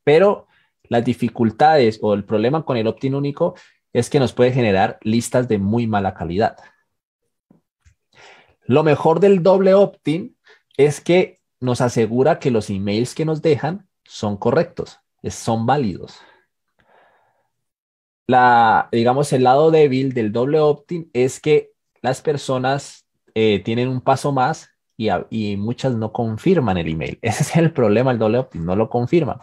Speaker 1: Pero las dificultades o el problema con el opt-in único es que nos puede generar listas de muy mala calidad. Lo mejor del doble opt-in es que nos asegura que los emails que nos dejan son correctos, son válidos. La, digamos, el lado débil del doble opt-in es que las personas eh, tienen un paso más y, muchas no confirman el email. [LAUGHS] Ese es el problema del doble opt-in, no lo confirman.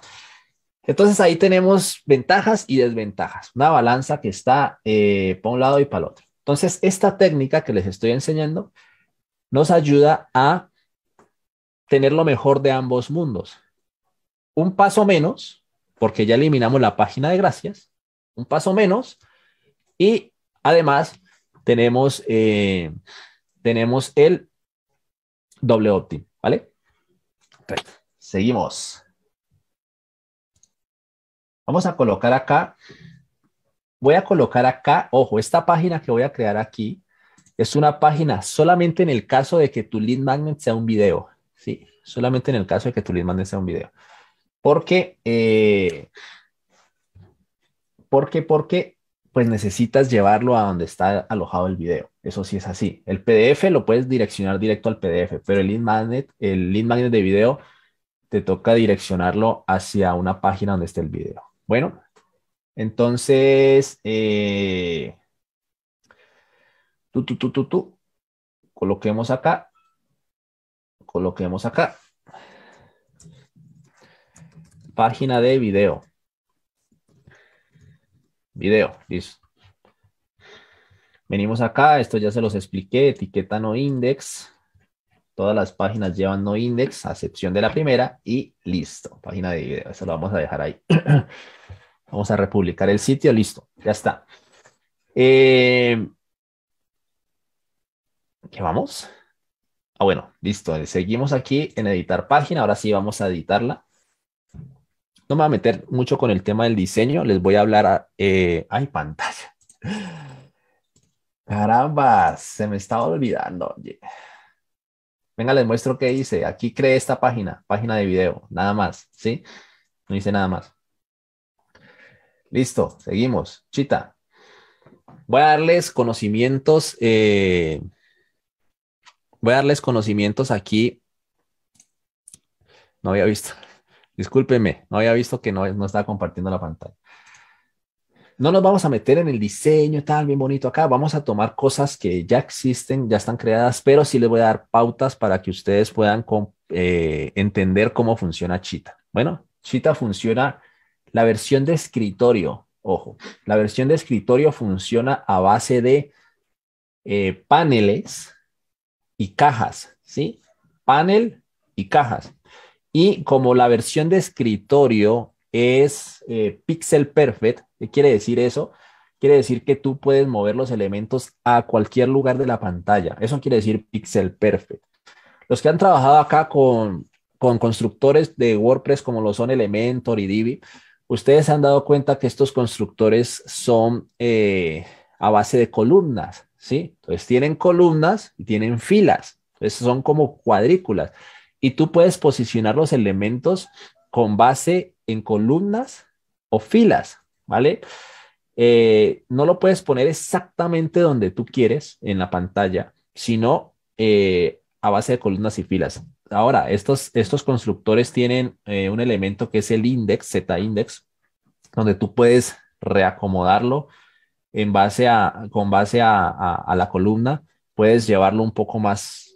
Speaker 1: Entonces ahí tenemos ventajas y desventajas, una balanza que está por eh, para un lado y para el otro. Entonces, esta técnica que les estoy enseñando nos ayuda a tener lo mejor de ambos mundos. Un paso menos, porque ya eliminamos la página de gracias, un paso menos, y además tenemos, eh, tenemos el doble opt-in, ¿vale? Seguimos. Vamos a colocar acá, voy a colocar acá, ojo, esta página que voy a crear aquí es una página solamente en el caso de que tu lead magnet sea un video. Sí, solamente en el caso de que tú le mandes un video. Porque, eh, porque, porque, pues necesitas llevarlo a donde está alojado el video. Eso sí es así. El PDF lo puedes direccionar directo al PDF, pero el link magnet, el magnet de video, te toca direccionarlo hacia una página donde esté el video. Bueno, entonces, tú, tú, tú, tú, tú, coloquemos acá coloquemos acá. Página de video. Video, listo. Venimos acá, esto ya se los expliqué, etiqueta no index. Todas las páginas llevan no index, a excepción de la primera, y listo. Página de video, eso lo vamos a dejar ahí. [CLEARS THROAT] vamos a republicar el sitio, listo, ya está. Eh, ¿Qué vamos? Ah, bueno, listo. Seguimos aquí en editar página. Ahora sí vamos a editarla. No me voy a meter mucho con el tema del diseño. Les voy a hablar. Eh, ay, pantalla. Caramba, se me estaba olvidando. Venga, les muestro qué hice. Aquí creé esta página, página de video, nada más, ¿sí? No hice nada más. Listo, seguimos. Chita. Voy a darles conocimientos eh, voy a darles conocimientos aquí. No había visto. [LAUGHS] Discúlpeme, no había visto que no, no estaba compartiendo la pantalla. No nos vamos a meter en el diseño tal, bien bonito acá. Vamos a tomar cosas que ya existen, ya están creadas, pero sí les voy a dar pautas para que ustedes puedan eh, entender cómo funciona Chita. Bueno, Chita funciona la versión de escritorio. Ojo, la versión de escritorio funciona a base de eh, paneles y cajas, ¿sí? Panel y cajas. Y como la versión de escritorio es eh, pixel perfect, ¿qué quiere decir eso? Quiere decir que tú puedes mover los elementos a cualquier lugar de la pantalla. Eso quiere decir pixel perfect. Los que han trabajado acá con, con constructores de WordPress como lo son Elementor y Divi, ustedes han dado cuenta que estos constructores son eh, a base de columnas, ¿sí? Entonces tienen columnas y tienen filas, entonces son como cuadrículas. Y tú puedes posicionar los elementos con base en columnas o filas, ¿vale? Eh, no lo puedes poner exactamente donde tú quieres en la pantalla, sino eh, a base de columnas y filas. Ahora, estos, constructores tienen eh, un elemento que es el index, z-index, donde tú puedes reacomodarlo en base a, con base a, la columna, puedes llevarlo un poco más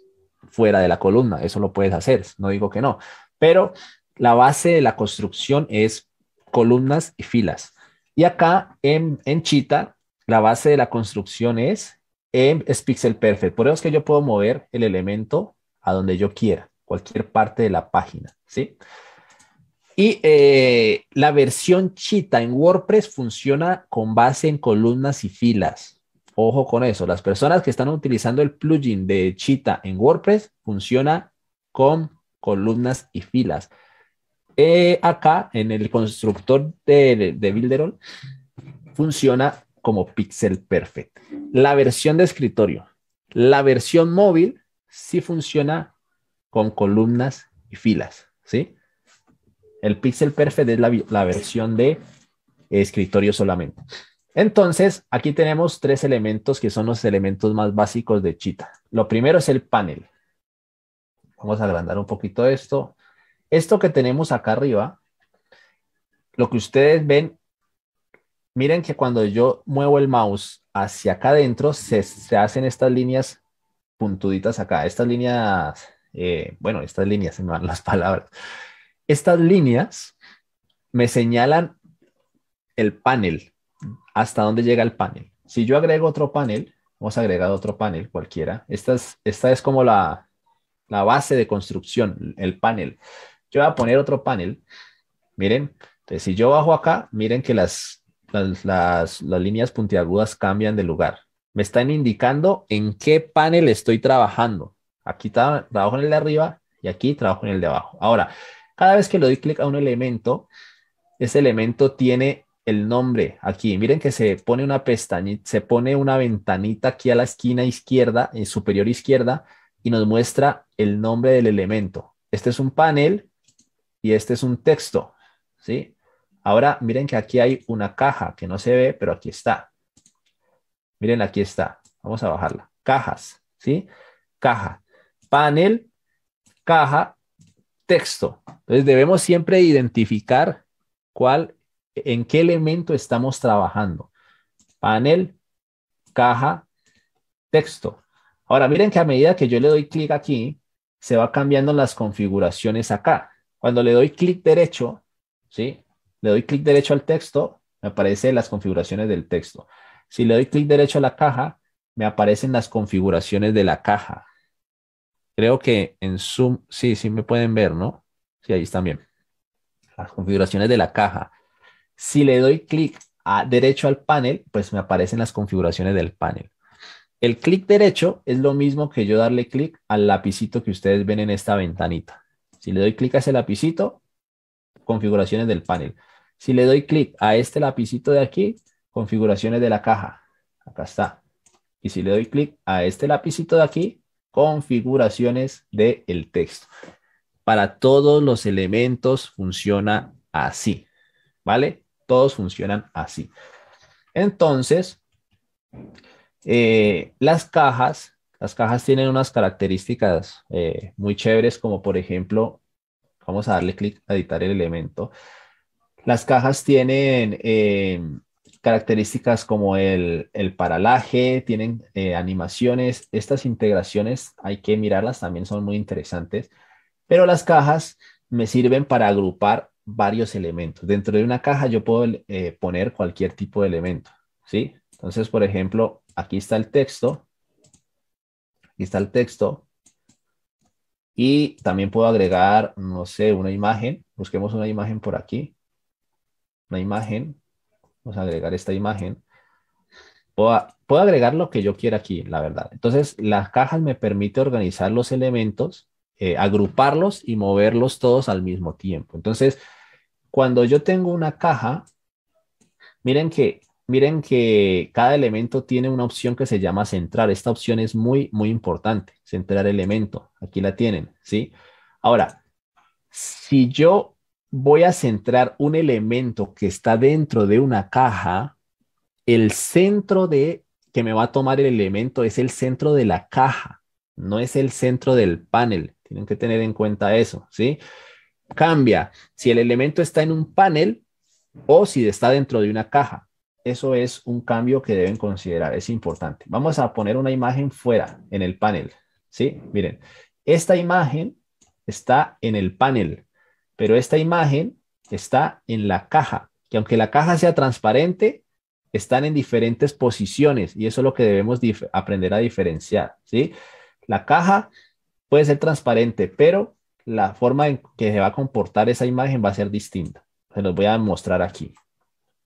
Speaker 1: fuera de la columna. Eso lo puedes hacer, no digo que no, pero la base de la construcción es columnas y filas. Y acá en, en Chita, la base de la construcción es, en Pixel Perfect. Por eso es que yo puedo mover el elemento a donde yo quiera, cualquier parte de la página, ¿sí? sí y eh, la versión chita en WordPress funciona con base en columnas y filas. Ojo con eso. Las personas que están utilizando el plugin de Cheetah en WordPress funciona con columnas y filas. Eh, acá en el constructor de, de Builderall funciona como Pixel Perfect. La versión de escritorio, la versión móvil sí funciona con columnas y filas, ¿sí? El Pixel Perfect es la, versión de escritorio solamente. Entonces, aquí tenemos tres elementos que son los elementos más básicos de Chita. Lo primero es el panel. Vamos a agrandar un poquito esto. Esto que tenemos acá arriba, lo que ustedes ven, miren que cuando yo muevo el mouse hacia acá adentro, se, hacen estas líneas puntuditas acá. Estas líneas, eh, bueno, estas líneas se van las palabras. Estas líneas me señalan el panel, hasta dónde llega el panel. Si yo agrego otro panel, hemos agregado otro panel cualquiera. Esta es, esta es como la, base de construcción, el panel. Yo voy a poner otro panel. Miren, si yo bajo acá, miren que las, las, líneas puntiagudas cambian de lugar. Me están indicando en qué panel estoy trabajando. Aquí trabajo en el de arriba y aquí trabajo en el de abajo. Ahora, cada vez que le doy clic a un elemento, ese elemento tiene el nombre aquí. Miren que se pone una pestañita, se pone una ventanita aquí a la esquina izquierda, en eh, superior izquierda, y nos muestra el nombre del elemento. Este es un panel y este es un texto, ¿sí? Ahora miren que aquí hay una caja que no se ve, pero aquí está. Miren, aquí está. Vamos a bajarla. Cajas, ¿sí? Caja, panel, caja texto. Entonces debemos siempre identificar cuál, en qué elemento estamos trabajando. Panel, caja, texto. Ahora miren que a medida que yo le doy clic aquí, se va cambiando las configuraciones acá. Cuando le doy clic derecho, ¿sí? Le doy clic derecho al texto, me aparecen las configuraciones del texto. Si le doy clic derecho a la caja, me aparecen las configuraciones de la caja. Creo que en Zoom, sí, sí me pueden ver, ¿no? Sí, ahí están bien. Las configuraciones de la caja. Si le doy clic a derecho al panel, pues me aparecen las configuraciones del panel. El clic derecho es lo mismo que yo darle clic al lapicito que ustedes ven en esta ventanita. Si le doy clic a ese lapicito, configuraciones del panel. Si le doy clic a este lapicito de aquí, configuraciones de la caja. Acá está. Y si le doy clic a este lapicito de aquí, configuraciones del texto. Para todos los elementos funciona así, ¿vale? Todos funcionan así. Entonces, eh, las cajas, las cajas tienen unas características eh, muy chéveres, como por ejemplo, vamos a darle clic a editar el elemento. Las cajas tienen... Eh, características como el, paralaje, tienen eh, animaciones. Estas integraciones hay que mirarlas, también son muy interesantes. Pero las cajas me sirven para agrupar varios elementos. Dentro de una caja yo puedo eh, poner cualquier tipo de elemento, ¿sí? Entonces, por ejemplo, aquí está el texto. Aquí está el texto. Y también puedo agregar, no sé, una imagen. Busquemos una imagen por aquí. Una imagen. Vamos pues, a agregar esta imagen, puedo, puedo agregar lo que yo quiera aquí, la verdad. Entonces, las cajas me permiten organizar los elementos, eh, agruparlos y moverlos todos al mismo tiempo. Entonces, cuando yo tengo una caja, miren que miren que cada elemento tiene una opción que se llama centrar. Esta opción es muy, muy importante, centrar elemento. Aquí la tienen, ¿sí? Ahora, si yo voy a centrar un elemento que está dentro de una caja, el centro de que me va a tomar el elemento es el centro de la caja, no es el centro del panel. Tienen que tener en cuenta eso, ¿sí? Cambia si el elemento está en un panel o si está dentro de una caja. Eso es un cambio que deben considerar, es importante. Vamos a poner una imagen fuera en el panel, ¿sí? Miren, esta imagen está en el panel, pero esta imagen está en la caja, que aunque la caja sea transparente, están en diferentes posiciones y eso es lo que debemos aprender a diferenciar, ¿sí? La caja puede ser transparente, pero la forma en que se va a comportar esa imagen va a ser distinta. Se los voy a mostrar aquí.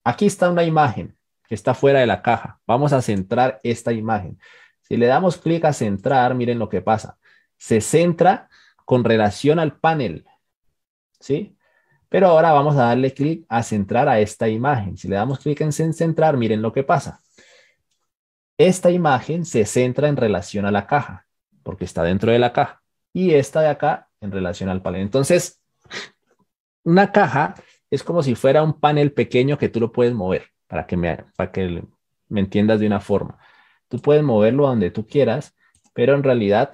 Speaker 1: Aquí está una imagen que está fuera de la caja. Vamos a centrar esta imagen. Si le damos clic a centrar, miren lo que pasa. Se centra con relación al panel, ¿sí? Pero ahora vamos a darle clic a centrar a esta imagen. Si le damos clic en centrar, miren lo que pasa. Esta imagen se centra en relación a la caja, porque está dentro de la caja. Y esta de acá en relación al panel. Entonces, una caja es como si fuera un panel pequeño que tú lo puedes mover, para que me, para que me entiendas de una forma. Tú puedes moverlo donde tú quieras, pero en realidad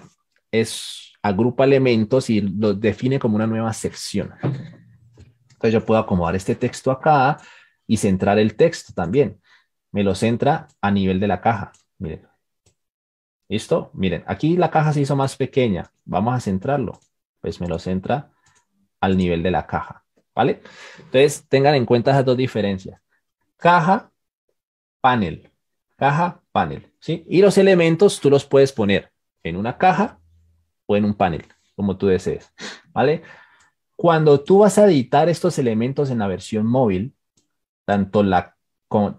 Speaker 1: es agrupa elementos y lo define como una nueva sección. Entonces yo puedo acomodar este texto acá y centrar el texto también. Me lo centra a nivel de la caja. Miren. ¿Listo? Miren, aquí la caja se hizo más pequeña. Vamos a centrarlo. Pues me lo centra al nivel de la caja. ¿Vale? Entonces tengan en cuenta esas dos diferencias. Caja, panel. Caja, panel. ¿sí? Y los elementos tú los puedes poner en una caja o en un panel, como tú desees, ¿vale? Cuando tú vas a editar estos elementos en la versión móvil, tanto, la,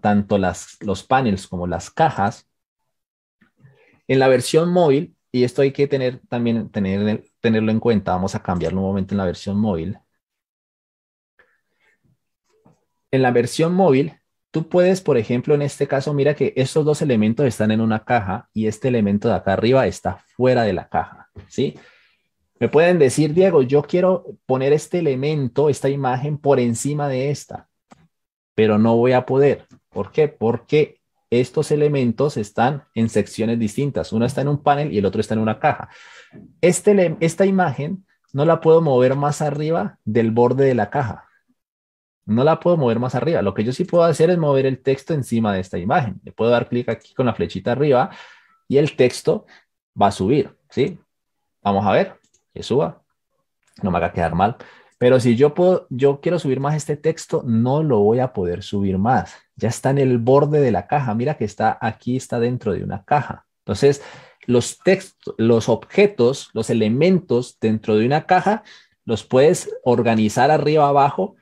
Speaker 1: tanto las, los panels como las cajas, en la versión móvil, y esto hay que tener también tener, tenerlo en cuenta, vamos a cambiarlo un momento en la versión móvil. En la versión móvil, Tú puedes, por ejemplo, en este caso, mira que estos dos elementos están en una caja y este elemento de acá arriba está fuera de la caja, ¿sí? Me pueden decir, Diego, yo quiero poner este elemento, esta imagen por encima de esta, pero no voy a poder. ¿Por qué? Porque estos elementos están en secciones distintas. Uno está en un panel y el otro está en una caja. Este esta imagen no la puedo mover más arriba del borde de la caja no la puedo mover más arriba. Lo que yo sí puedo hacer es mover el texto encima de esta imagen. Le puedo dar clic aquí con la flechita arriba y el texto va a subir, ¿sí? Vamos a ver, que suba. No me haga quedar mal. Pero si yo, puedo, yo quiero subir más este texto, no lo voy a poder subir más. Ya está en el borde de la caja. Mira que está aquí, está dentro de una caja. Entonces, los textos, los objetos, los elementos dentro de una caja, los puedes organizar arriba abajo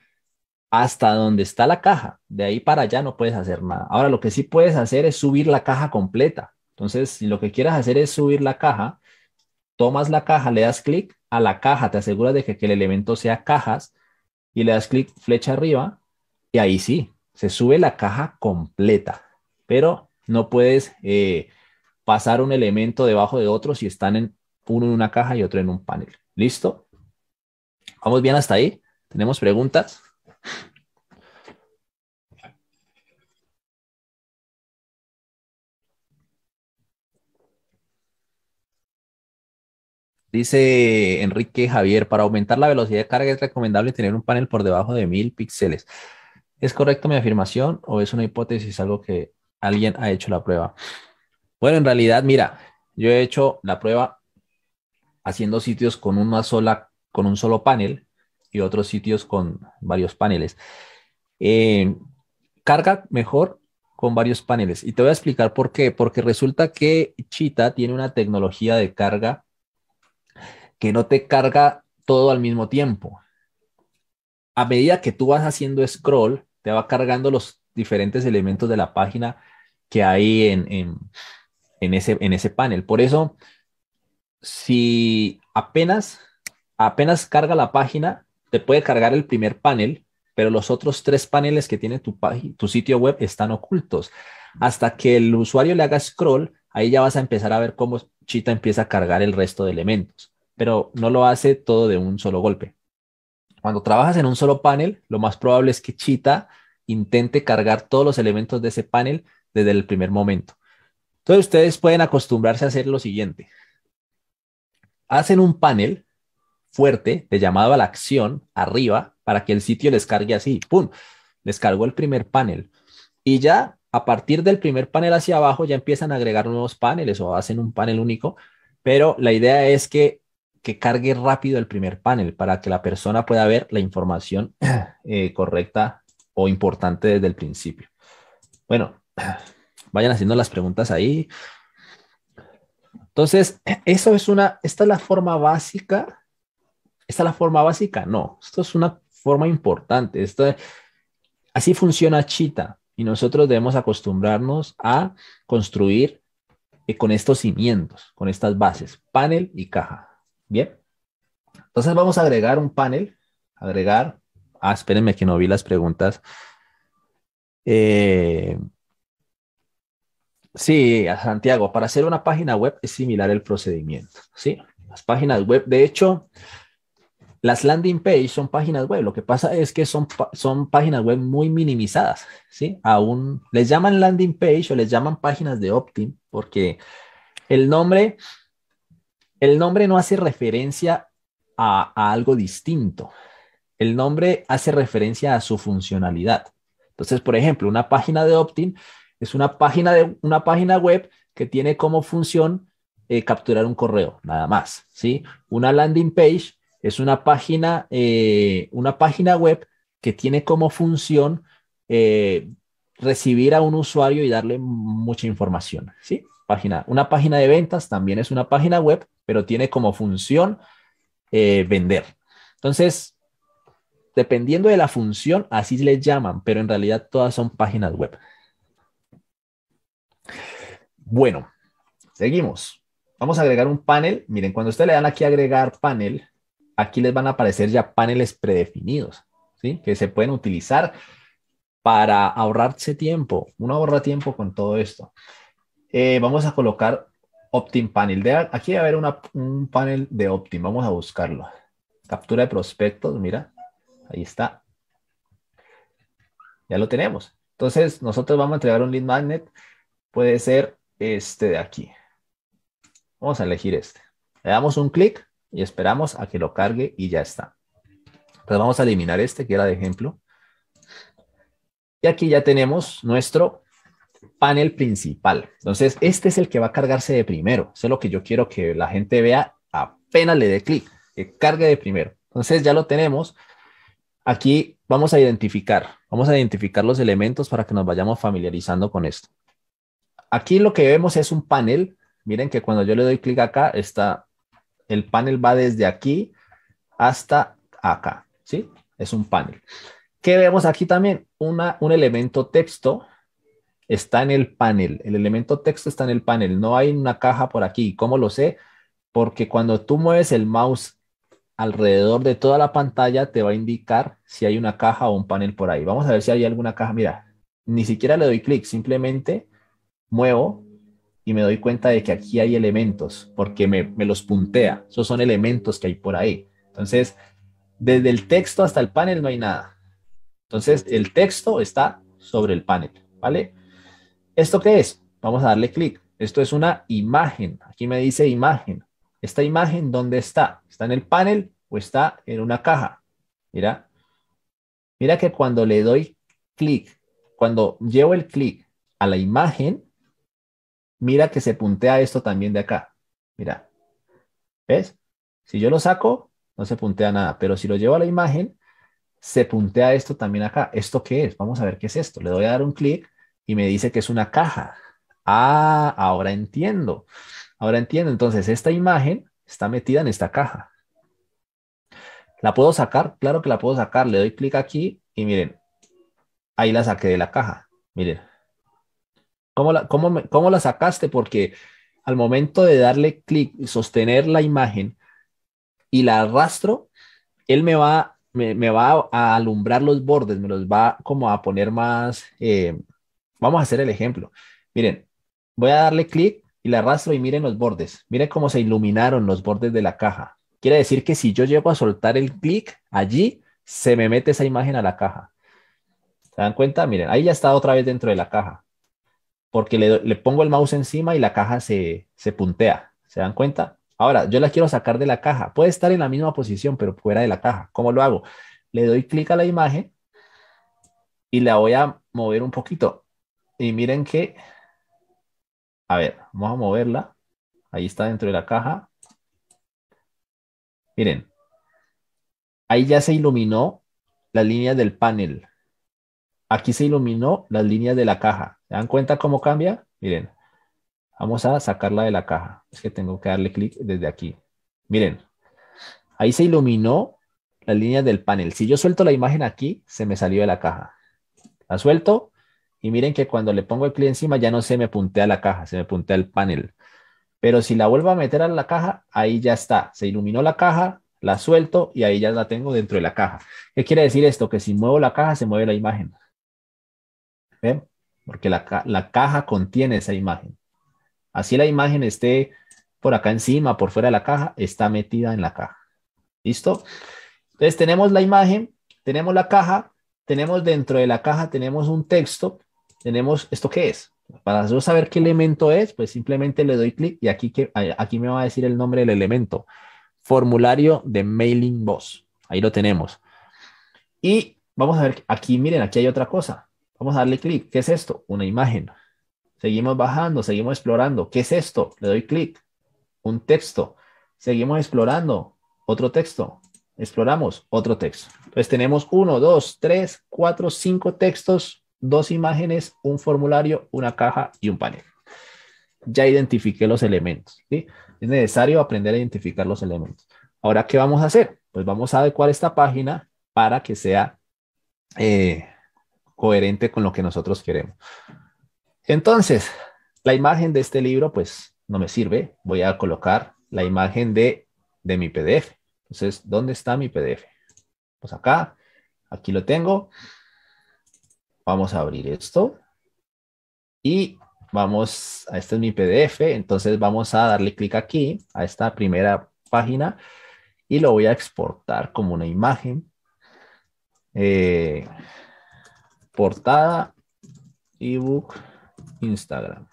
Speaker 1: hasta donde está la caja. De ahí para allá no puedes hacer nada. Ahora lo que sí puedes hacer es subir la caja completa. Entonces, si lo que quieras hacer es subir la caja, tomas la caja, le das clic a la caja, te aseguras de que, el elemento sea cajas y le das clic flecha arriba y ahí sí, se sube la caja completa, pero no puedes eh, pasar un elemento debajo de otro si están en uno en una caja y otro en un panel. ¿Listo? ¿Vamos bien hasta ahí? ¿Tenemos preguntas? Dice Enrique Javier, para aumentar la velocidad de carga es recomendable tener un panel por debajo de mil píxeles. ¿Es correcta mi afirmación o es una hipótesis, algo que alguien ha hecho la prueba? Bueno, en realidad, mira, yo he hecho la prueba haciendo sitios con una sola, con un solo panel y otros sitios con varios paneles. Eh, carga mejor con varios paneles. Y te voy a explicar por qué. Porque resulta que Chita tiene una tecnología de carga que no te carga todo al mismo tiempo. A medida que tú vas haciendo scroll, te va cargando los diferentes elementos de la página que hay en, en, en ese, en ese panel. Por eso, si apenas, apenas carga la página, te puede cargar el primer panel, pero los otros tres paneles que tiene tu, sitio web están ocultos. Hasta que el usuario le haga scroll, ahí ya vas a empezar a ver cómo Chita empieza a cargar el resto de elementos, pero no lo hace todo de un solo golpe. Cuando trabajas en un solo panel, lo más probable es que Chita intente cargar todos los elementos de ese panel desde el primer momento. Entonces ustedes pueden acostumbrarse a hacer lo siguiente. Hacen un panel fuerte de llamado a la acción arriba para que el sitio les cargue así, ¡pum! Les cargó el primer panel. Y ya a partir del primer panel hacia abajo ya empiezan a agregar nuevos paneles o hacen un panel único, pero la idea es que, que cargue rápido el primer panel para que la persona pueda ver la información [CLEARS THROAT] eh, correcta o importante desde el principio. Bueno, [CLEARS THROAT] vayan haciendo las preguntas ahí. Entonces, [CLEARS THROAT] eso es una, esta es la forma básica ¿Esta es la forma básica? No, esto es una forma importante. Esto, así funciona Chita y nosotros debemos acostumbrarnos a construir eh, con estos cimientos, con estas bases, panel y caja. Bien, entonces vamos a agregar un panel, agregar, ah, espérenme que no vi las preguntas. Eh, sí, Santiago, para hacer una página web es similar el procedimiento, ¿sí? Las páginas web, de hecho, las landing page son páginas web. Lo que pasa es que son, son páginas web muy minimizadas, ¿sí? Aún les llaman landing page o les llaman páginas de opt-in porque el nombre, el nombre no hace referencia a, algo distinto. El nombre hace referencia a su funcionalidad. Entonces, por ejemplo, una página de opt-in es una página, de, una página web que tiene como función eh, capturar un correo, nada más, ¿sí? Una landing page es una página, eh, una página web que tiene como función eh, recibir a un usuario y darle mucha información, ¿sí? Página, una página de ventas también es una página web, pero tiene como función eh, vender. Entonces, dependiendo de la función, así le llaman, pero en realidad todas son páginas web. Bueno, seguimos. Vamos a agregar un panel. Miren, cuando usted le dan aquí agregar panel, aquí les van a aparecer ya paneles predefinidos, ¿sí? Que se pueden utilizar para ahorrarse tiempo. Uno ahorra tiempo con todo esto. Eh, vamos a colocar Optim Panel. De, aquí va a haber un panel de Optim. Vamos a buscarlo. Captura de prospectos, mira. Ahí está. Ya lo tenemos. Entonces, nosotros vamos a entregar un lead magnet. Puede ser este de aquí. Vamos a elegir este. Le damos un clic y esperamos a que lo cargue y ya está. Entonces vamos a eliminar este que era de ejemplo. Y aquí ya tenemos nuestro panel principal. Entonces este es el que va a cargarse de primero. Eso es lo que yo quiero que la gente vea apenas le dé clic, que cargue de primero. Entonces ya lo tenemos. Aquí vamos a identificar, vamos a identificar los elementos para que nos vayamos familiarizando con esto. Aquí lo que vemos es un panel. Miren que cuando yo le doy clic acá, está el panel va desde aquí hasta acá, ¿sí? Es un panel. ¿Qué vemos aquí también? un elemento texto está en el panel. El elemento texto está en el panel. No hay una caja por aquí. ¿Cómo lo sé? Porque cuando tú mueves el mouse alrededor de toda la pantalla, te va a indicar si hay una caja o un panel por ahí. Vamos a ver si hay alguna caja. Mira, ni siquiera le doy clic, simplemente muevo y me doy cuenta de que aquí hay elementos, porque me, los puntea. Esos son elementos que hay por ahí. Entonces, desde el texto hasta el panel no hay nada. Entonces, el texto está sobre el panel, ¿vale? ¿Esto qué es? Vamos a darle clic. Esto es una imagen. Aquí me dice imagen. ¿Esta imagen dónde está? ¿Está en el panel o está en una caja? Mira. Mira que cuando le doy clic, cuando llevo el clic a la imagen, mira que se puntea esto también de acá. Mira, ¿ves? Si yo lo saco, no se puntea nada, pero si lo llevo a la imagen, se puntea esto también acá. ¿Esto qué es? Vamos a ver qué es esto. Le doy a dar un clic y me dice que es una caja. Ah, ahora entiendo. Ahora entiendo. Entonces, esta imagen está metida en esta caja. ¿La puedo sacar? Claro que la puedo sacar. Le doy clic aquí y miren, ahí la saqué de la caja. Miren, ¿Cómo la, sacaste? Porque al momento de darle clic y sostener la imagen y la arrastro, él me va, me, va a alumbrar los bordes, me los va como a poner más... Eh, vamos a hacer el ejemplo. Miren, voy a darle clic y la arrastro y miren los bordes. Miren cómo se iluminaron los bordes de la caja. Quiere decir que si yo llego a soltar el clic allí, se me mete esa imagen a la caja. ¿Se dan cuenta? Miren, ahí ya está otra vez dentro de la caja porque le, pongo el mouse encima y la caja se, se puntea. ¿Se dan cuenta? Ahora, yo la quiero sacar de la caja. Puede estar en la misma posición, pero fuera de la caja. ¿Cómo lo hago? Le doy clic a la imagen y la voy a mover un poquito. Y miren que, a ver, vamos a moverla. Ahí está dentro de la caja. Miren, ahí ya se iluminó las líneas del panel aquí se iluminó las líneas de la caja. ¿Se dan cuenta cómo cambia? Miren, vamos a sacarla de la caja. Es que tengo que darle clic desde aquí. Miren, ahí se iluminó las líneas del panel. Si yo suelto la imagen aquí, se me salió de la caja. La suelto y miren que cuando le pongo el clic encima ya no se me puntea la caja, se me puntea el panel. Pero si la vuelvo a meter a la caja, ahí ya está. Se iluminó la caja, la suelto y ahí ya la tengo dentro de la caja. ¿Qué quiere decir esto? Que si muevo la caja, se mueve la imagen porque la, caja contiene esa imagen. Así la imagen esté por acá encima, por fuera de la caja, está metida en la caja. ¿Listo? Entonces tenemos la imagen, tenemos la caja, tenemos dentro de la caja, tenemos un texto, tenemos esto que es. Para saber qué elemento es, pues simplemente le doy clic y aquí, aquí me va a decir el nombre del elemento. Formulario de mailing boss. Ahí lo tenemos. Y vamos a ver, aquí miren, aquí hay otra cosa. Vamos a darle clic. ¿Qué es esto? Una imagen. Seguimos bajando, seguimos explorando. ¿Qué es esto? Le doy clic. Un texto. Seguimos explorando. Otro texto. Exploramos otro texto. Entonces tenemos uno, dos, tres, cuatro, cinco textos, dos imágenes, un formulario, una caja y un panel. Ya identifiqué los elementos. Es necesario aprender a identificar los elementos. Ahora, ¿qué vamos a hacer? Pues vamos a adecuar esta página para que sea eh, coherente con lo que nosotros queremos. Entonces, la imagen de este libro, pues, no me sirve. Voy a colocar la imagen de, mi PDF. Entonces, ¿dónde está mi PDF? Pues acá, aquí lo tengo. Vamos a abrir esto. Y vamos, este es mi PDF, entonces vamos a darle clic aquí, a esta primera página, y lo voy a exportar como una imagen. Eh, portada, ebook, Instagram.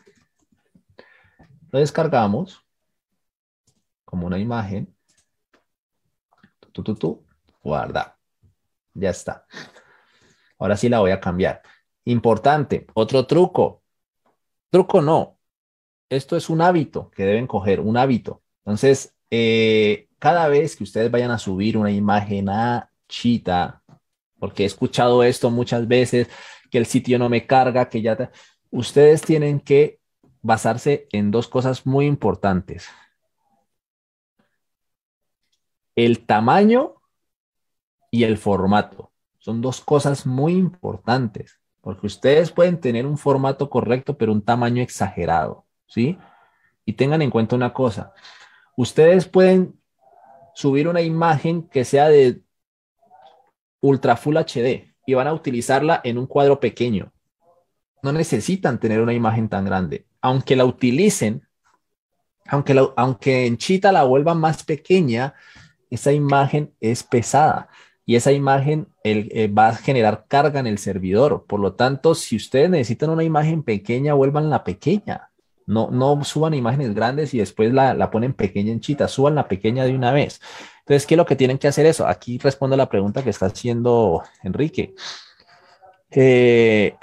Speaker 1: Lo descargamos como una imagen. Tu, tu, tu, guarda. Ya está. Ahora sí la voy a cambiar. Importante, otro truco. Truco no. Esto es un hábito que deben coger, un hábito. Entonces, eh, cada vez que ustedes vayan a subir una imagen a Chita, porque he escuchado esto muchas veces, que el sitio no me carga, que ya... Ustedes tienen que basarse en dos cosas muy importantes. El tamaño y el formato. Son dos cosas muy importantes, porque ustedes pueden tener un formato correcto, pero un tamaño exagerado, ¿sí? Y tengan en cuenta una cosa, ustedes pueden subir una imagen que sea de Ultra Full HD y van a utilizarla en un cuadro pequeño. No necesitan tener una imagen tan grande. Aunque la utilicen, aunque, aunque en Chita la vuelvan más pequeña, esa imagen es pesada y esa imagen eh, va a generar carga en el servidor. Por lo tanto, si ustedes necesitan una imagen pequeña, vuelvan la pequeña. No, no suban imágenes grandes y después la, la ponen pequeña en chita, suban la pequeña de una vez. Entonces, ¿qué es lo que tienen que hacer eso? Aquí respondo a la pregunta que está haciendo Enrique. Eh,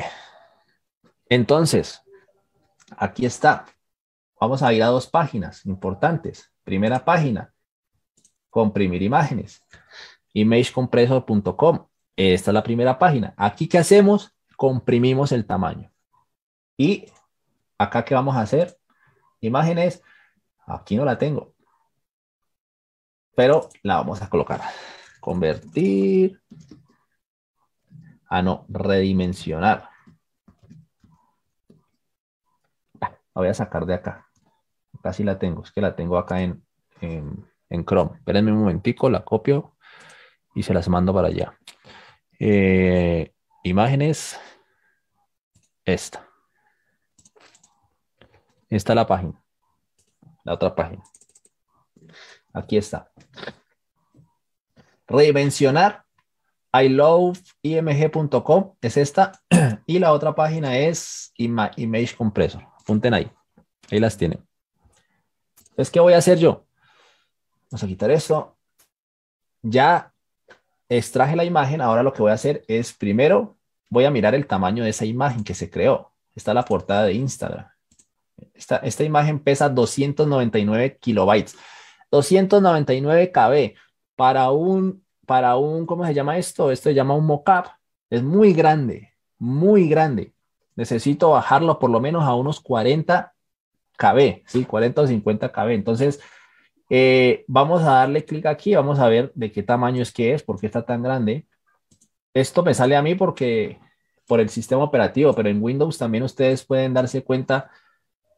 Speaker 1: entonces, aquí está. Vamos a ir a dos páginas importantes. Primera página, comprimir imágenes. imagecompresor.com Esta es la primera página. Aquí, ¿qué hacemos? Comprimimos el tamaño. Y acá, ¿qué vamos a hacer? Imágenes, aquí no la tengo pero la vamos a colocar. Convertir. Ah, no, redimensionar. Ah, la voy a sacar de acá. Casi la tengo, es que la tengo acá en, en, Chrome. Espérenme un momentico, la copio y se las mando para allá. Eh, imágenes, esta. Esta es la página, la otra página. Aquí está. love iloveimg.com es esta. [CLEARS THROAT] Y la otra página es Image Compressor. Apunten ahí. Ahí las tienen. Entonces, ¿qué voy a hacer yo? Vamos a quitar esto. Ya extraje la imagen. Ahora lo que voy a hacer es primero voy a mirar el tamaño de esa imagen que se creó. Está la portada de Instagram. esta imagen pesa 299 kilobytes. 299 kb para un, para un, ¿cómo se llama esto? Esto se llama un mockup. Es muy grande, muy grande. Necesito bajarlo por lo menos a unos 40 kb, ¿sí? 40 o 50 kb. Entonces, eh, vamos a darle clic aquí, vamos a ver de qué tamaño es que es, por qué está tan grande. Esto me sale a mí porque por el sistema operativo, pero en Windows también ustedes pueden darse cuenta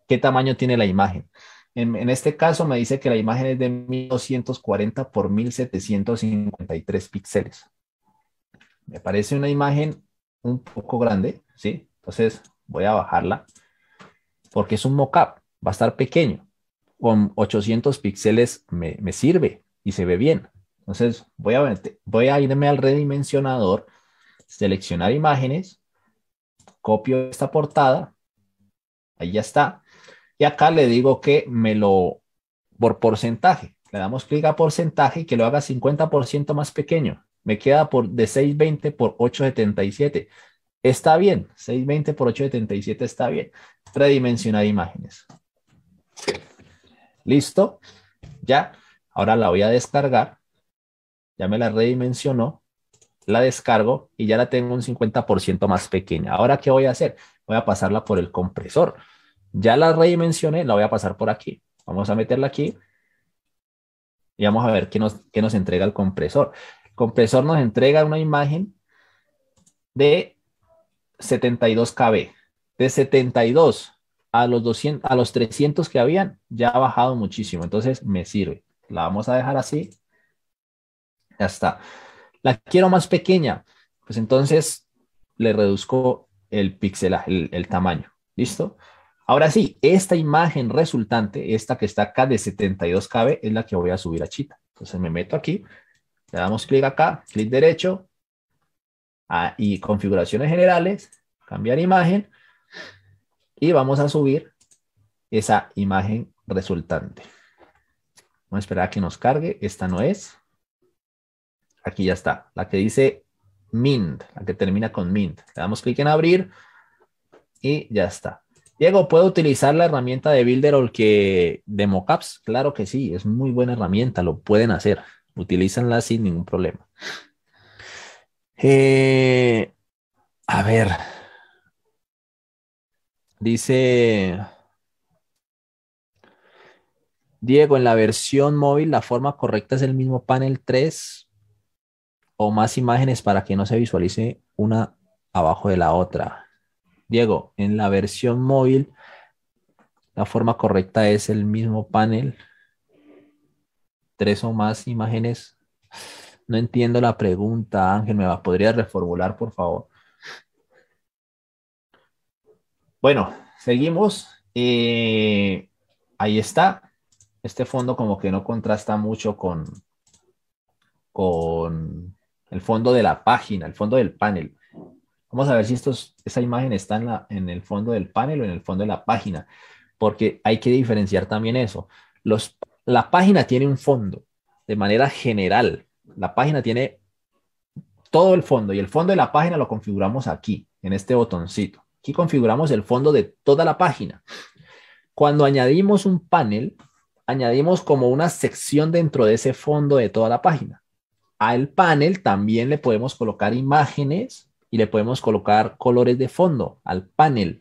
Speaker 1: qué tamaño tiene la imagen. En, este caso me dice que la imagen es de 1240 por 1753 píxeles. Me parece una imagen un poco grande, ¿sí? Entonces voy a bajarla porque es un mockup, va a estar pequeño. Con 800 píxeles me, sirve y se ve bien. Entonces voy a, voy a irme al redimensionador, seleccionar imágenes, copio esta portada, ahí ya está, y acá le digo que me lo por porcentaje. Le damos clic a porcentaje y que lo haga 50% más pequeño. Me queda por de 620 por 877. Está bien, 620 por 877 está bien. Redimensionar imágenes. Listo. Ya. Ahora la voy a descargar. Ya me la redimensionó. La descargo y ya la tengo un 50% más pequeña. Ahora, ¿qué voy a hacer? Voy a pasarla por el compresor. Ya la redimensioné, la voy a pasar por aquí. Vamos a meterla aquí y vamos a ver qué nos, nos entrega el compresor. El compresor nos entrega una imagen de 72 KB. De 72 a los, 200, a los 300 que habían, ya ha bajado muchísimo. Entonces me sirve. La vamos a dejar así. Ya está. La quiero más pequeña. Pues entonces le reduzco el pixelaje, el tamaño. ¿Listo? Ahora sí, esta imagen resultante, esta que está acá de 72KB, es la que voy a subir a Chita. Entonces me meto aquí, le damos clic acá, clic derecho, y configuraciones generales, cambiar imagen, y vamos a subir esa imagen resultante. Vamos a esperar a que nos cargue, esta no es. Aquí ya está, la que dice Mint, la que termina con Mint. Le damos clic en abrir y ya está. Diego, ¿puedo utilizar la herramienta de Builder o el que de MoCaps? Claro que sí, es muy buena herramienta, lo pueden hacer. Utilízanla sin ningún problema. Eh, a ver. Dice Diego, en la versión móvil la forma correcta es el mismo panel 3 o más imágenes para que no se visualice una abajo de la otra. Diego, en la versión móvil, la forma correcta es el mismo panel, tres o más imágenes. No entiendo la pregunta, Ángel, ¿me la podría reformular, por favor? Bueno, seguimos. Eh, ahí está. Este fondo como que no contrasta mucho con, con el fondo de la página, el fondo del panel. Vamos a ver si estos, imagen está en, la, en el fondo del panel o en el fondo de la página, porque hay que diferenciar también eso. Los, la página tiene un fondo de manera general. La página tiene todo el fondo y el fondo de la página lo configuramos aquí, en este botoncito. Aquí configuramos el fondo de toda la página. Cuando añadimos un panel, añadimos como una sección dentro de ese fondo de toda la página. Al panel también le podemos colocar imágenes y le podemos colocar colores de fondo al panel.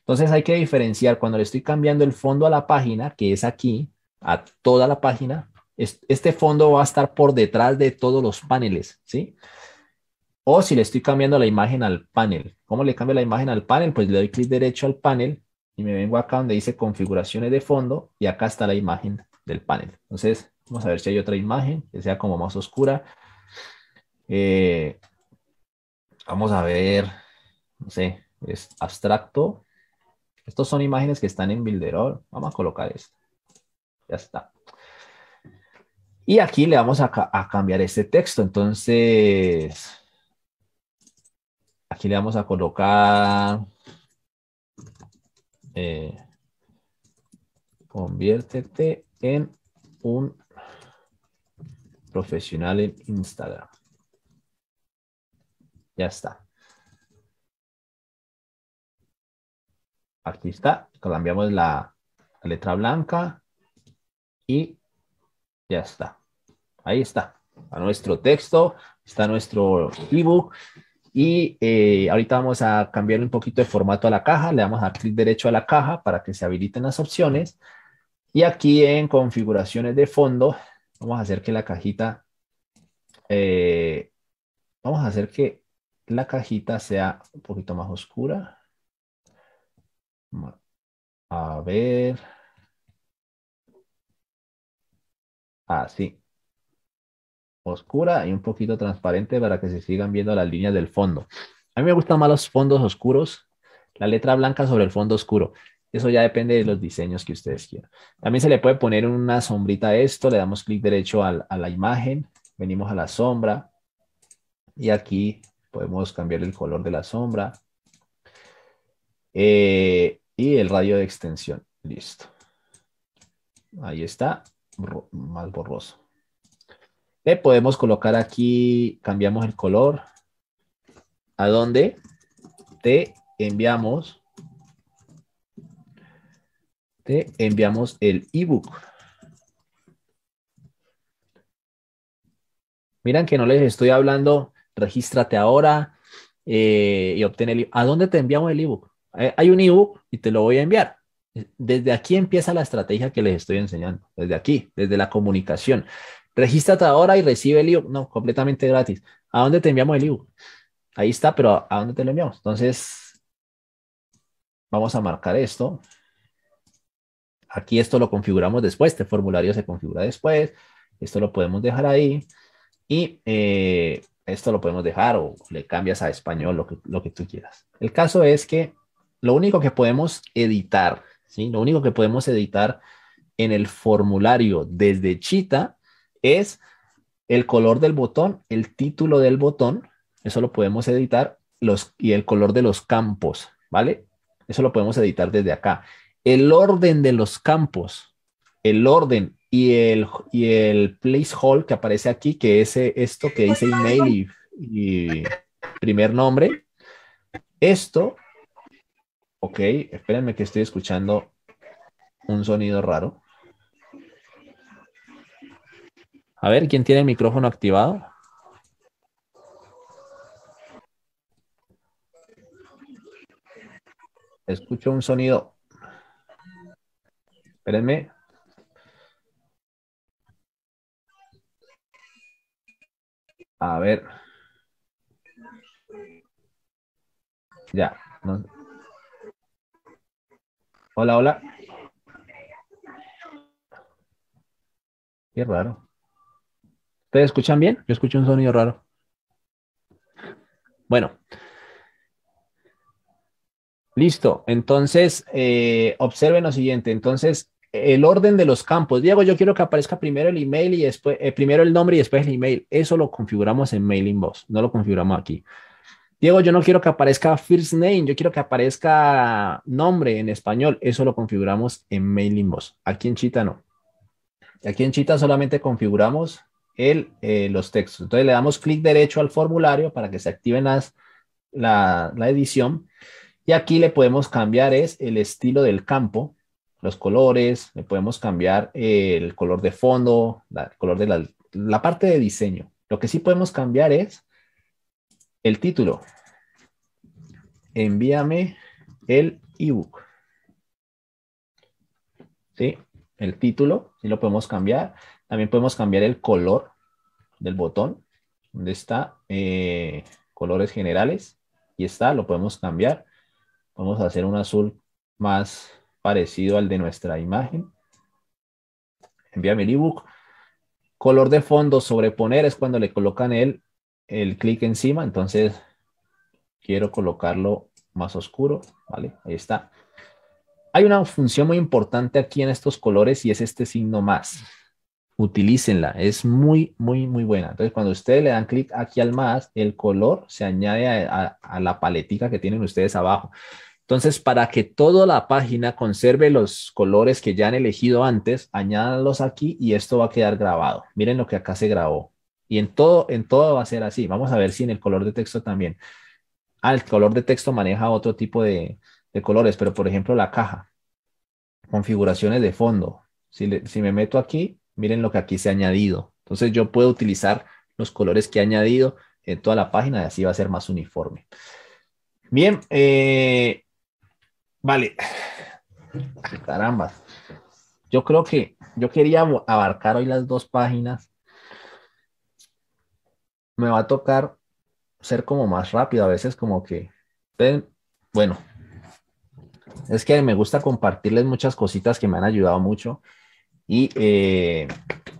Speaker 1: Entonces hay que diferenciar cuando le estoy cambiando el fondo a la página, que es aquí, a toda la página, este fondo va a estar por detrás de todos los paneles, ¿sí? O si le estoy cambiando la imagen al panel. ¿Cómo le cambio la imagen al panel? Pues le doy clic derecho al panel y me vengo acá donde dice configuraciones de fondo y acá está la imagen del panel. Entonces, vamos a ver si hay otra imagen que sea como más oscura. Eh, Vamos a ver, no sé, es abstracto. Estos son imágenes que están en Builderall. Vamos a colocar esto. Ya está. Y aquí le vamos a, cambiar este texto. Entonces, aquí le vamos a colocar... Eh, conviértete en un profesional en Instagram. Ya está. Aquí está. Cambiamos la, letra blanca y ya está. Ahí está. A nuestro texto, está nuestro ebook. Y eh, ahorita vamos a cambiar un poquito de formato a la caja. Le vamos a dar clic derecho a la caja para que se habiliten las opciones. Y aquí en configuraciones de fondo, vamos a hacer que la cajita, eh, vamos a hacer que la cajita sea un poquito más oscura. A ver. Así. Ah, oscura y un poquito transparente para que se sigan viendo las líneas del fondo. A mí me gustan más los fondos oscuros, la letra blanca sobre el fondo oscuro. Eso ya depende de los diseños que ustedes quieran. También se le puede poner una sombrita a esto. Le damos clic derecho a, a la imagen. Venimos a la sombra. Y aquí podemos cambiar el color de la sombra eh, y el radio de extensión. Listo. Ahí está, más borroso. Le podemos colocar aquí, cambiamos el color, a dónde te enviamos te enviamos el ebook. Miran que no les estoy hablando regístrate ahora eh, y obtén el ebook. ¿A dónde te enviamos el ebook? Eh, hay un ebook y te lo voy a enviar. Desde aquí empieza la estrategia que les estoy enseñando, desde aquí, desde la comunicación. Regístrate ahora y recibe el ebook. No, completamente gratis. ¿A dónde te enviamos el ebook? Ahí está, pero ¿a dónde te lo enviamos? Entonces, vamos a marcar esto. Aquí esto lo configuramos después, este formulario se configura después. Esto lo podemos dejar ahí. Y eh, esto lo podemos dejar o le cambias a español, lo que, tú quieras. El caso es que lo único que podemos editar, ¿sí? lo único que podemos editar en el formulario desde Chita es el color del botón, el título del botón, eso lo podemos editar, los, y el color de los campos, ¿vale? Eso lo podemos editar desde acá. El orden de los campos, el orden y el, y el placeholder que aparece aquí, que es esto que dice email y, y primer nombre. Esto, ok, espérenme que estoy escuchando un sonido raro. A ver, ¿quién tiene el micrófono activado? Escucho un sonido. Espérenme. A ver. Ya. Hola, hola. Qué raro. ¿Ustedes escuchan bien? Yo escucho un sonido raro. Bueno. Listo. Entonces, eh, observen lo siguiente. Entonces, el orden de los campos. Diego, yo quiero que aparezca primero el email y después, eh, primero el nombre y después el email. Eso lo configuramos en Mailing Boss, no lo configuramos aquí. Diego, yo no quiero que aparezca first name, yo quiero que aparezca nombre en español. Eso lo configuramos en Mailing Boss. Aquí en Chita no. Aquí en Chita solamente configuramos el, eh, los textos. Entonces le damos clic derecho al formulario para que se active la, la edición. Y aquí le podemos cambiar es el estilo del campo los colores, le podemos cambiar el color de fondo, la, el color de la, parte de diseño. Lo que sí podemos cambiar es el título. Envíame el ebook. ¿Sí? El título, sí lo podemos cambiar. También podemos cambiar el color del botón, donde está eh, colores generales. Y está, lo podemos cambiar. Podemos hacer un azul más parecido al de nuestra imagen. Envíame el ebook. Color de fondo sobreponer es cuando le colocan el, el clic encima. Entonces, quiero colocarlo más oscuro. ¿Vale? Ahí está. Hay una función muy importante aquí en estos colores y es este signo más. Utilícenla. Es muy, muy, muy buena. Entonces, cuando ustedes le dan clic aquí al más, el color se añade a, a la paletica que tienen ustedes abajo. Entonces, para que toda la página conserve los colores que ya han elegido antes, añádanlos aquí y esto va a quedar grabado. Miren lo que acá se grabó. Y en todo, en todo va a ser así. Vamos a ver si en el color de texto también. Ah, el color de texto maneja otro tipo de, colores, pero por ejemplo la caja. Configuraciones de fondo. Si, me meto aquí, miren lo que aquí se ha añadido. Entonces yo puedo utilizar los colores que he añadido en toda la página y así va a ser más uniforme. Bien, eh, Vale. Caramba. Yo creo que yo quería abarcar hoy las dos páginas. Me va a tocar ser como más rápido, a veces como que, bueno, es que me gusta compartirles muchas cositas que me han ayudado mucho y eh,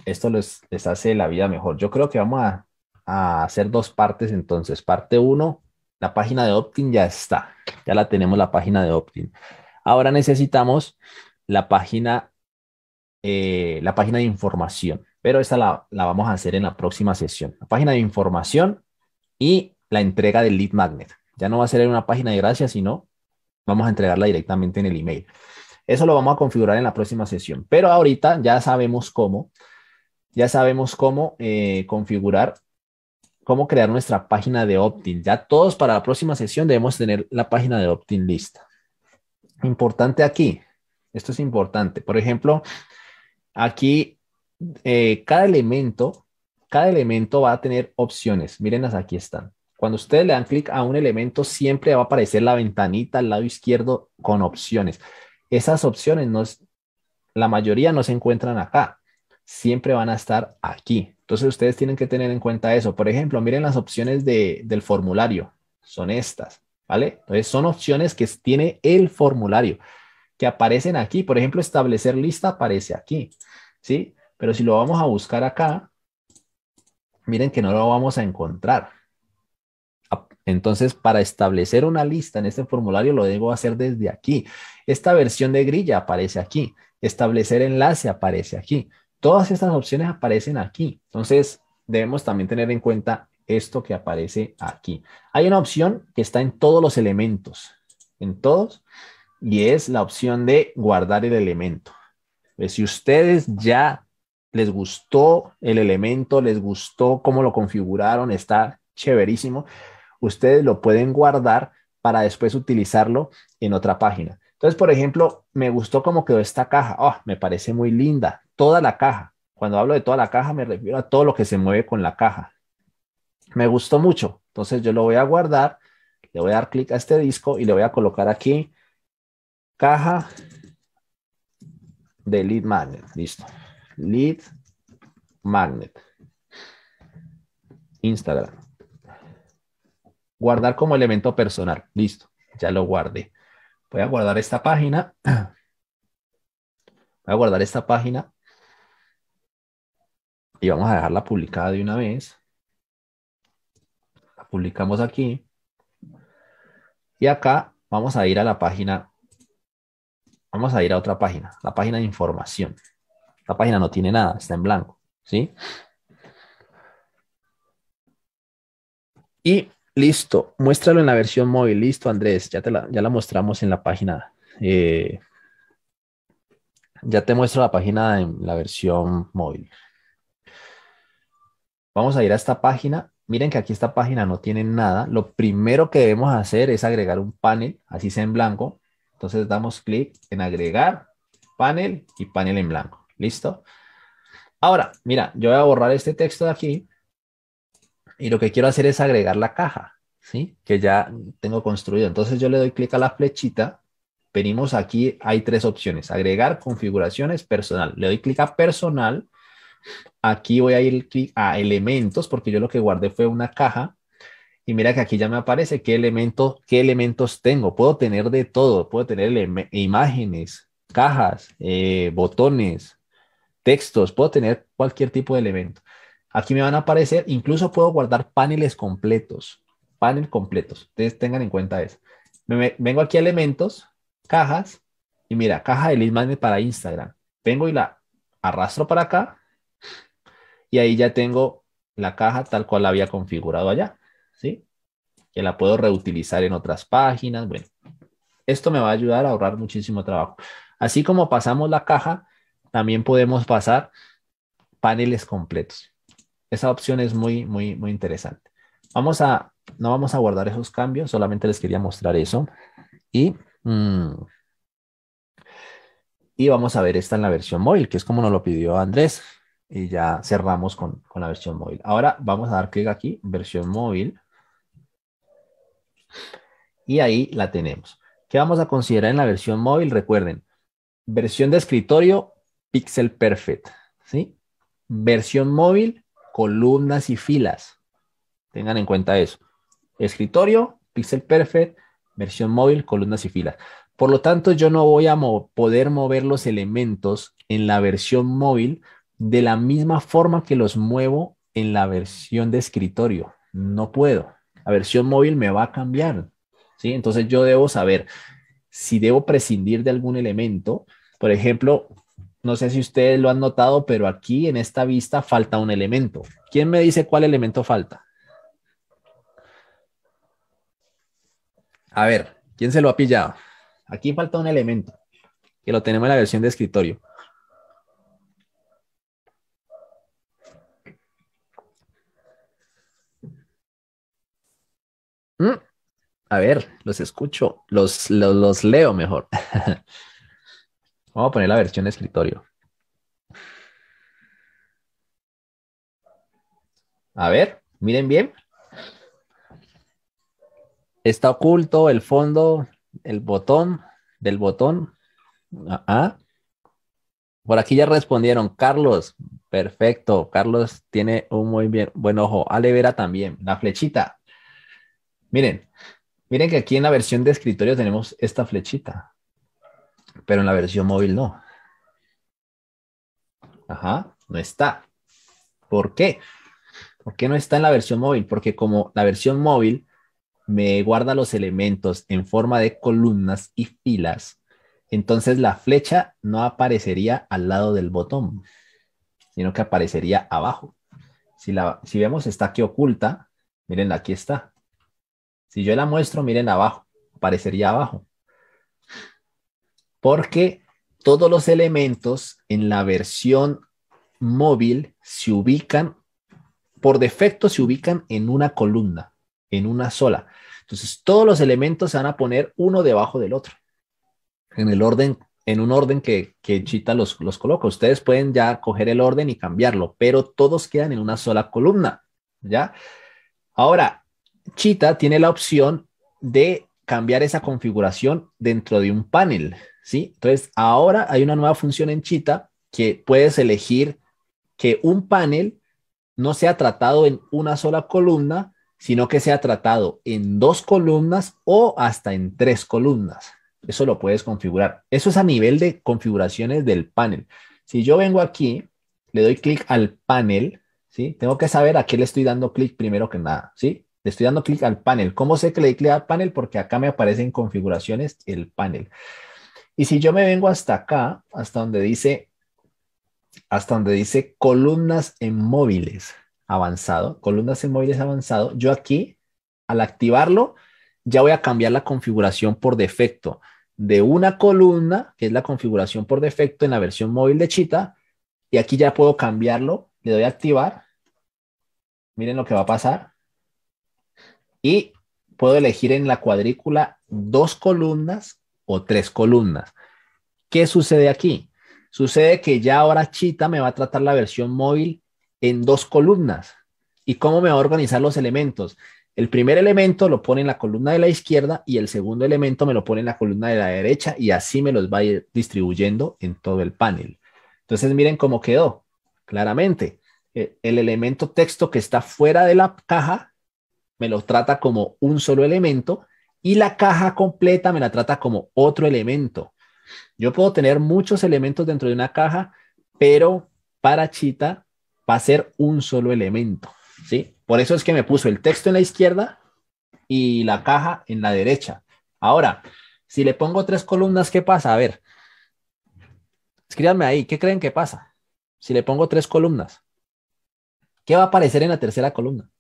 Speaker 1: esto les, hace la vida mejor. Yo creo que vamos a, a hacer dos partes entonces, parte uno la página de opt-in ya está. Ya la tenemos la página de opt-in. Ahora necesitamos la página, eh, la página de información, pero esta la, vamos a hacer en la próxima sesión. La página de información y la entrega del lead magnet. Ya no va a ser en una página de gracias, sino vamos a entregarla directamente en el email. Eso lo vamos a configurar en la próxima sesión, pero ahorita ya sabemos cómo, ya sabemos cómo eh, configurar cómo crear nuestra página de opt-in. Ya todos para la próxima sesión debemos tener la página de opt-in lista. Importante aquí, esto es importante. Por ejemplo, aquí eh, cada elemento, cada elemento va a tener opciones. Mírenlas, aquí están. Cuando ustedes le dan clic a un elemento, siempre va a aparecer la ventanita al lado izquierdo con opciones. Esas opciones, no es, la mayoría no se encuentran acá, siempre van a estar aquí. Entonces ustedes tienen que tener en cuenta eso. Por ejemplo, miren las opciones del formulario. Son estas, ¿vale? Entonces son opciones que tiene el formulario, que aparecen aquí. Por ejemplo, establecer lista aparece aquí, ¿sí? Pero si lo vamos a buscar acá, miren que no lo vamos a encontrar. Ah, entonces, para establecer una lista en este formulario lo debo hacer desde aquí. Esta versión de grilla aparece aquí. Establecer enlace aparece aquí. Todas estas opciones aparecen aquí. Entonces, debemos también tener en cuenta esto que aparece aquí. Hay una opción que está en todos los elementos, en todos, y es la opción de guardar el elemento. Pues, si ustedes ya les gustó el elemento, les gustó cómo lo configuraron, está chéverísimo, ustedes lo pueden guardar para después utilizarlo en otra página. Entonces, por ejemplo, me gustó cómo quedó esta caja. Oh, me parece muy linda. Toda la caja. Cuando hablo de toda la caja, me refiero a todo lo que se mueve con la caja. Me gustó mucho. Entonces, yo lo voy a guardar. Le voy a dar clic a este disco y le voy a colocar aquí caja de lead magnet. Listo. Lead magnet. Instagram. Guardar como elemento personal. Listo. Ya lo guardé. Voy a guardar esta página. Voy a guardar esta página. Y vamos a dejarla publicada de una vez. La publicamos aquí. Y acá vamos a ir a la página. Vamos a ir a otra página, la página de información. La página no tiene nada, está en blanco, ¿sí? Y Listo, muéstralo en la versión móvil. Listo, Andrés, ya, te la, ya la mostramos en la página. Eh, ya te muestro la página en la versión móvil. Vamos a ir a esta página. Miren que aquí esta página no tiene nada. Lo primero que debemos hacer es agregar un panel, así sea en blanco. Entonces damos clic en agregar panel y panel en blanco. ¿Listo? Ahora, mira, yo voy a borrar este texto de aquí y lo que quiero hacer es agregar la caja, ¿sí? Que ya tengo construido. Entonces yo le doy clic a la flechita, venimos aquí, hay tres opciones, agregar configuraciones personal. Le doy clic a personal, aquí voy a ir clic a elementos, porque yo lo que guardé fue una caja, y mira que aquí ya me aparece qué, elemento, qué elementos tengo. Puedo tener de todo. Puedo tener imágenes, cajas, eh, botones, textos. Puedo tener cualquier tipo de elemento. Aquí me van a aparecer, incluso puedo guardar paneles completos, panel completos. Ustedes tengan en cuenta eso. vengo aquí a elementos, cajas, y mira, caja de lead para Instagram. Vengo y la arrastro para acá, y ahí ya tengo la caja tal cual la había configurado allá, ¿sí? Que la puedo reutilizar en otras páginas, bueno. Esto me va a ayudar a ahorrar muchísimo trabajo. Así como pasamos la caja, también podemos pasar paneles completos esa opción es muy, muy, muy interesante. Vamos a, no vamos a guardar esos cambios, solamente les quería mostrar eso. Y, mm, y vamos a ver esta en la versión móvil, que es como nos lo pidió Andrés. Y ya cerramos con, con la versión móvil. Ahora vamos a dar clic aquí, versión móvil. Y ahí la tenemos. ¿Qué vamos a considerar en la versión móvil? Recuerden, versión de escritorio, pixel perfect. ¿sí? Versión móvil, columnas y filas. Tengan en cuenta eso. Escritorio, Pixel Perfect, versión móvil, columnas y filas. Por lo tanto, yo no voy a poder mover los elementos en la versión móvil de la misma forma que los muevo en la versión de escritorio. No puedo. La versión móvil me va a cambiar. ¿sí? Entonces yo debo saber si debo prescindir de algún elemento. Por ejemplo, no sé si ustedes lo han notado, pero aquí en esta vista falta un elemento. ¿Quién me dice cuál elemento falta? A ver, ¿quién se lo ha pillado? Aquí falta un elemento, que lo tenemos en la versión de escritorio. Mm, a ver, los escucho, los, los, los leo mejor. [LAUGHS] Vamos a poner la versión de escritorio. A ver, miren bien. Está oculto el fondo, el botón del botón. Por aquí ya respondieron. Carlos, perfecto. Carlos tiene un muy bien, buen ojo. Ale Vera también. La flechita. Miren, miren que aquí en la versión de escritorio tenemos esta flechita pero en la versión móvil no. Ajá, no está. ¿Por qué? ¿Por qué no está en la versión móvil? Porque como la versión móvil me guarda los elementos en forma de columnas y filas, entonces la flecha no aparecería al lado del botón, sino que aparecería abajo. Si, la, si vemos, está aquí oculta. Miren, aquí está. Si yo la muestro, miren abajo, aparecería abajo porque todos los elementos en la versión móvil se ubican, por defecto se ubican en una columna, en una sola. Entonces, todos los elementos se van a poner uno debajo del otro, en el orden, en un orden que, Chita los, los coloca. Ustedes pueden ya coger el orden y cambiarlo, pero todos quedan en una sola columna, ¿ya? Ahora, Chita tiene la opción de cambiar esa configuración dentro de un panel. Entonces, ahora hay una nueva función en Chita que puedes elegir que un panel no sea tratado en una sola columna, sino que sea tratado en dos columnas o hasta en tres columnas. Eso lo puedes configurar. Eso es a nivel de configuraciones del panel. Si yo vengo aquí, le doy clic al panel, ¿sí? Tengo que saber a qué le estoy dando clic primero que nada, ¿sí? Le estoy dando clic al panel. ¿Cómo sé que le di clic al panel? Porque acá me aparecen configuraciones el panel. Y si yo me vengo hasta acá, hasta donde dice, hasta donde dice columnas en móviles avanzado, columnas en móviles avanzado, yo aquí, al activarlo, ya voy a cambiar la configuración por defecto de una columna, que es la configuración por defecto en la versión móvil de Chita, y aquí ya puedo cambiarlo, le doy a activar, miren lo que va a pasar, y puedo elegir en la cuadrícula dos columnas o tres columnas. ¿Qué sucede aquí? Sucede que ya ahora Chita me va a tratar la versión móvil en dos columnas. ¿Y cómo me va a organizar los elementos? El primer elemento lo pone en la columna de la izquierda y el segundo elemento me lo pone en la columna de la derecha y así me los va a ir distribuyendo en todo el panel. Entonces miren cómo quedó. Claramente, e, el elemento texto que está fuera de la caja me lo trata como un solo elemento y la caja completa me la trata como otro elemento. Yo puedo tener muchos elementos dentro de una caja, pero para Chita va a ser un solo elemento. ¿sí? Por eso es que me puso el texto en la izquierda y la caja en la derecha. Ahora, si le pongo tres columnas, ¿qué pasa? A ver, escríbanme ahí, ¿qué creen que pasa? Si le pongo tres columnas, ¿qué va a aparecer en la tercera columna?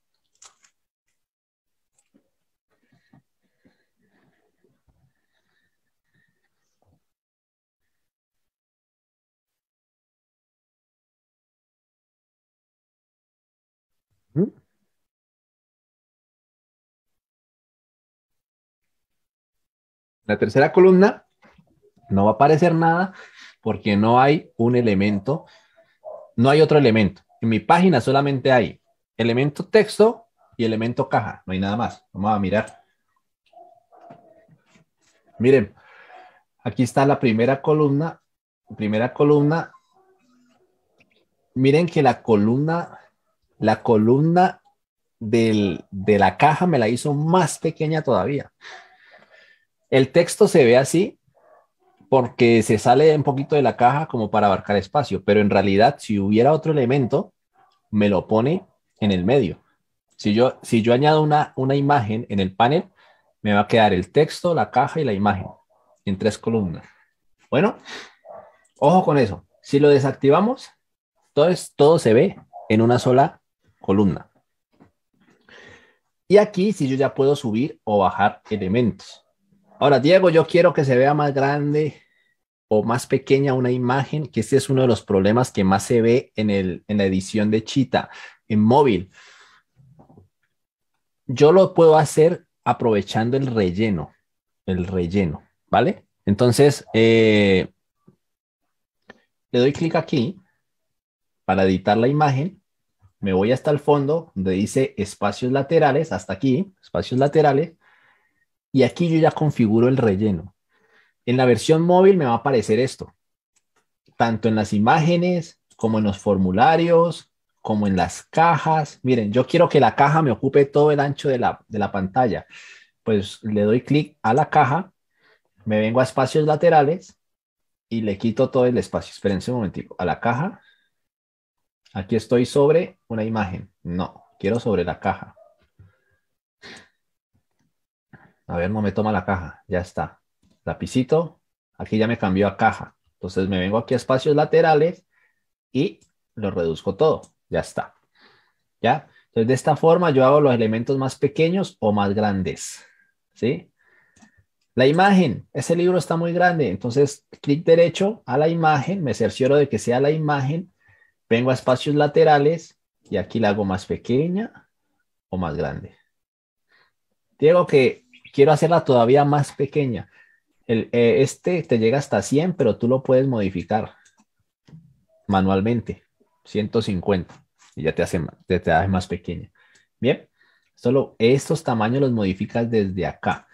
Speaker 1: La tercera columna no va a aparecer nada porque no hay un elemento, no hay otro elemento. En mi página solamente hay elemento texto y elemento caja, no hay nada más. Vamos a mirar. Miren, aquí está la primera columna. Primera columna. Miren que la columna la columna de la caja me la hizo más pequeña todavía. El texto se ve así porque se sale un poquito de la caja como para abarcar espacio, pero en realidad si hubiera otro elemento, me lo pone en el medio. Si yo, si yo añado una, una imagen en el panel, me va a quedar el texto, la caja y la imagen en tres columnas. Bueno, ojo con eso. Si lo desactivamos, todo, todo se ve en una sola columna. Y aquí si yo ya puedo subir o bajar elementos. Ahora, Diego, yo quiero que se vea más grande o más pequeña una imagen, que este es uno de los problemas que más se ve en, el, en la edición de Chita, en móvil. Yo lo puedo hacer aprovechando el relleno, el relleno, ¿vale? Entonces, eh, le doy clic aquí para editar la imagen me voy hasta el fondo donde dice espacios laterales, hasta aquí, espacios laterales, y aquí yo ya configuro el relleno. En la versión móvil me va a aparecer esto, tanto en las imágenes como en los formularios, como en las cajas. Miren, yo quiero que la caja me ocupe todo el ancho de la, pantalla. Pues le doy clic a la caja, me vengo a espacios laterales y le quito todo el espacio. Esperen un momentico, a la caja, Aquí estoy sobre una imagen. No, quiero sobre la caja. A ver, no me toma la caja. Ya está. Lapicito. Aquí ya me cambió a caja. Entonces me vengo aquí a espacios laterales y lo reduzco todo. Ya está. ¿Ya? Entonces de esta forma yo hago los elementos más pequeños o más grandes. ¿Sí? La imagen, ese libro está muy grande, entonces clic derecho a la imagen, me cercioro de que sea la imagen vengo a espacios laterales y aquí la hago más pequeña o más grande. Digo que quiero hacerla todavía más pequeña. Eh, este te llega hasta 100, pero tú lo puedes modificar manualmente. 150 y ya te hace, te hace más pequeña. Bien, solo estos tamaños los modificas desde acá.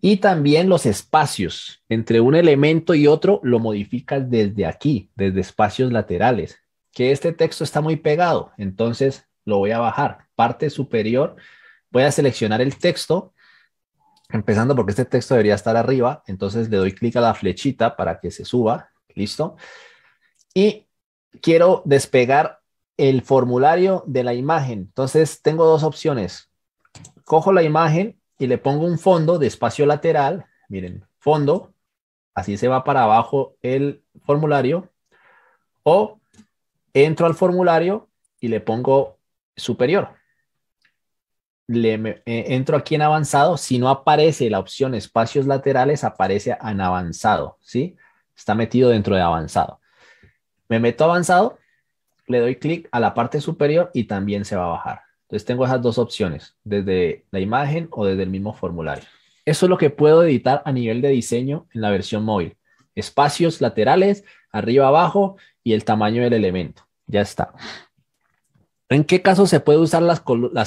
Speaker 1: Y también los espacios entre un elemento y otro lo modificas desde aquí, desde espacios laterales que este texto está muy pegado, entonces lo voy a bajar. Parte superior, voy a seleccionar el texto, empezando porque este texto debería estar arriba, entonces le doy clic a la flechita para que se suba, listo. Y quiero despegar el formulario de la imagen, entonces tengo dos opciones. Cojo la imagen y le pongo un fondo de espacio lateral, miren, fondo, así se va para abajo el formulario, o entro al formulario y le pongo superior. Le, eh, entro aquí en avanzado, si no aparece la opción espacios laterales, aparece en avanzado, ¿sí? Está metido dentro de avanzado. Me meto avanzado, le doy clic a la parte superior y también se va a bajar. Entonces tengo esas dos opciones, desde la imagen o desde el mismo formulario. Eso es lo que puedo editar a nivel de diseño en la versión móvil. Espacios laterales, arriba, abajo y el tamaño del elemento. Ya está. ¿En qué caso se puede usar las,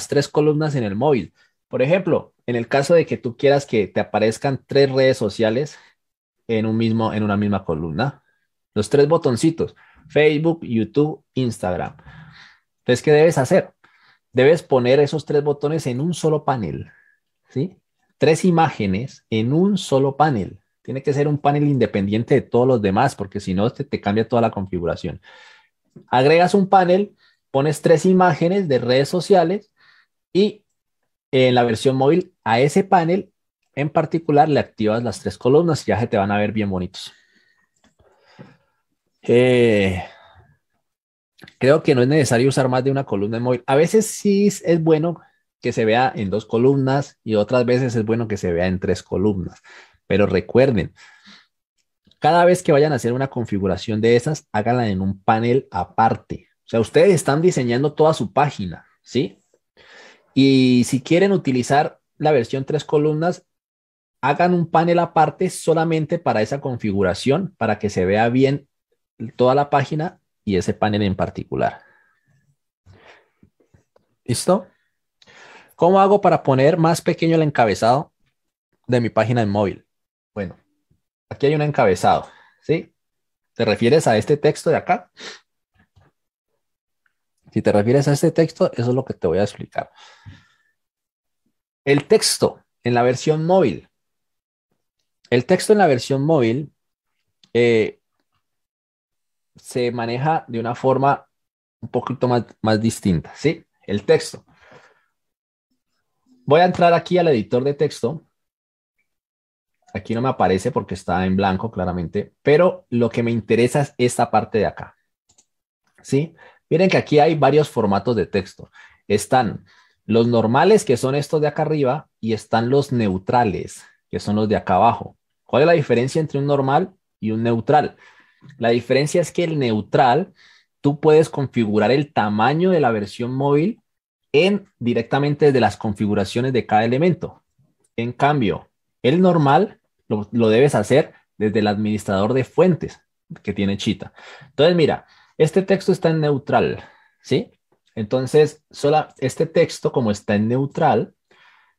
Speaker 1: tres columnas en el móvil? Por ejemplo, en el caso de que tú quieras que te aparezcan tres redes sociales en, un mismo, en una misma columna, los tres botoncitos, Facebook, YouTube, Instagram. Entonces, ¿qué debes hacer? Debes poner esos tres botones en un solo panel, ¿sí? Tres imágenes en un solo panel. Tiene que ser un panel independiente de todos los demás, porque si no, este te, cambia toda la configuración. Agregas un panel, pones tres imágenes de redes sociales y en la versión móvil a ese panel en particular le activas las tres columnas y ya se te van a ver bien bonitos. Eh, creo que no es necesario usar más de una columna en móvil. A veces sí es bueno que se vea en dos columnas y otras veces es bueno que se vea en tres columnas. Pero recuerden, cada vez que vayan a hacer una configuración de esas, háganla en un panel aparte. O sea, ustedes están diseñando toda su página, ¿sí? Y si quieren utilizar la versión tres columnas, hagan un panel aparte solamente para esa configuración, para que se vea bien toda la página y ese panel en particular. ¿Listo? ¿Cómo hago para poner más pequeño el encabezado de mi página en móvil? Bueno, aquí hay un encabezado, ¿sí? ¿Te refieres a este texto de acá? Si te refieres a este texto, eso es lo que te voy a explicar. El texto en la versión móvil. El texto en la versión móvil eh, se maneja de una forma un poquito más, más distinta, ¿sí? El texto. Voy a entrar aquí al editor de texto Aquí no me aparece porque está en blanco claramente, pero lo que me interesa es esta parte de acá. ¿Sí? Miren que aquí hay varios formatos de texto. Están los normales, que son estos de acá arriba, y están los neutrales, que son los de acá abajo. ¿Cuál es la diferencia entre un normal y un neutral? La diferencia es que el neutral, tú puedes configurar el tamaño de la versión móvil en directamente desde las configuraciones de cada elemento. En cambio, el normal lo, debes hacer desde el administrador de fuentes que tiene Chita. Entonces, mira, este texto está en neutral, ¿sí? Entonces, sola, este texto, como está en neutral,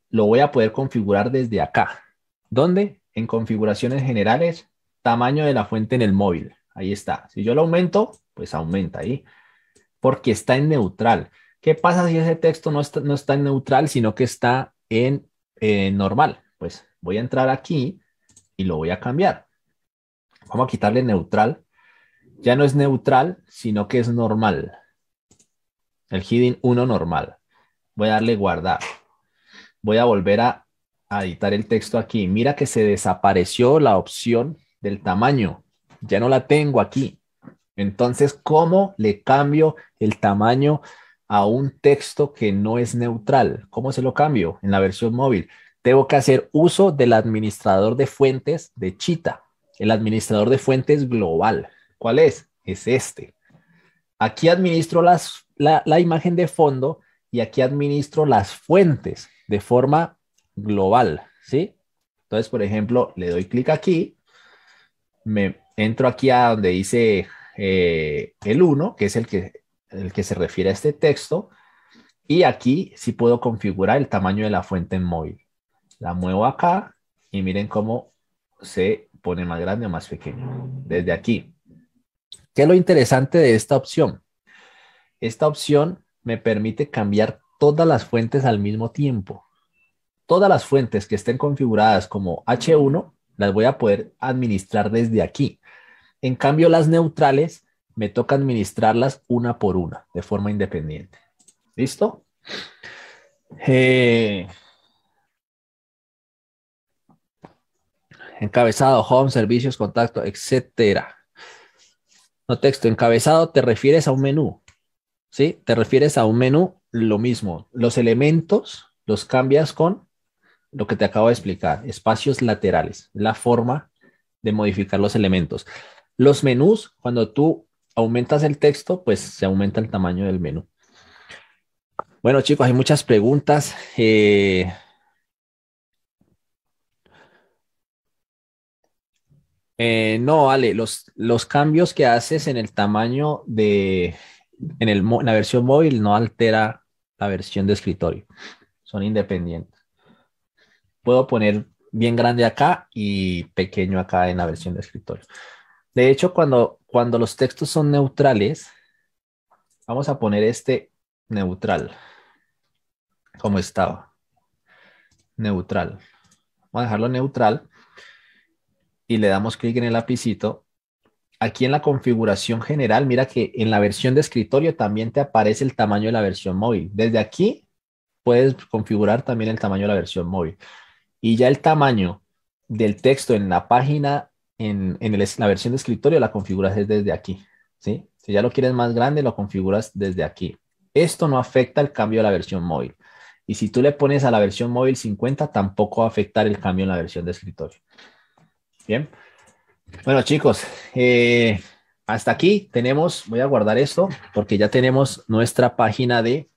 Speaker 1: lo voy a poder configurar desde acá. ¿Dónde? En configuraciones generales, tamaño de la fuente en el móvil. Ahí está. Si yo lo aumento, pues aumenta ahí. Porque está en neutral. ¿Qué pasa si ese texto no está, no está en neutral, sino que está en eh, normal? pues voy a entrar aquí y lo voy a cambiar. Vamos a quitarle neutral. Ya no es neutral, sino que es normal. El heading 1 normal. Voy a darle guardar. Voy a volver a, a editar el texto aquí. Mira que se desapareció la opción del tamaño. Ya no la tengo aquí. Entonces, ¿cómo le cambio el tamaño a un texto que no es neutral? ¿Cómo se lo cambio en la versión móvil? tengo que hacer uso del administrador de fuentes de Chita, el administrador de fuentes global. ¿Cuál es? Es este. Aquí administro la, imagen de fondo y aquí administro las fuentes de forma global, ¿sí? Entonces, por ejemplo, le doy clic aquí, me entro aquí a donde dice eh, el 1, que es el que, el que se refiere a este texto, y aquí sí puedo configurar el tamaño de la fuente en móvil. La muevo acá y miren cómo se pone más grande o más pequeño. Desde aquí. ¿Qué es lo interesante de esta opción? Esta opción me permite cambiar todas las fuentes al mismo tiempo. Todas las fuentes que estén configuradas como H1 las voy a poder administrar desde aquí. En cambio, las neutrales me toca administrarlas una por una de forma independiente. ¿Listo? Eh, encabezado, home, servicios, contacto, etcétera. No texto, encabezado te refieres a un menú, ¿sí? Te refieres a un menú, lo mismo. Los elementos los cambias con lo que te acabo de explicar, espacios laterales, la forma de modificar los elementos. Los menús, cuando tú aumentas el texto, pues se aumenta el tamaño del menú. Bueno, chicos, hay muchas preguntas. Eh, Eh, no, Ale, los, cambios que haces en el tamaño de en, la versión móvil no altera la versión de escritorio. Son independientes. Puedo poner bien grande acá y pequeño acá en la versión de escritorio. De hecho, cuando, cuando los textos son neutrales, vamos a poner este neutral, como estaba. Neutral. Vamos a dejarlo neutral y le damos clic en el lapicito, aquí en la configuración general, mira que en la versión de escritorio también te aparece el tamaño de la versión móvil. Desde aquí puedes configurar también el tamaño de la versión móvil. Y ya el tamaño del texto en la página, en, la versión de escritorio, la configuras desde aquí. Si ya lo quieres más grande, lo configuras desde aquí. Esto no afecta el cambio de la versión móvil. Y si tú le pones a la versión móvil 50, tampoco va a afectar el cambio en la versión de escritorio. Bien. Bueno, chicos, eh, hasta aquí tenemos, voy a guardar esto porque ya tenemos nuestra página de,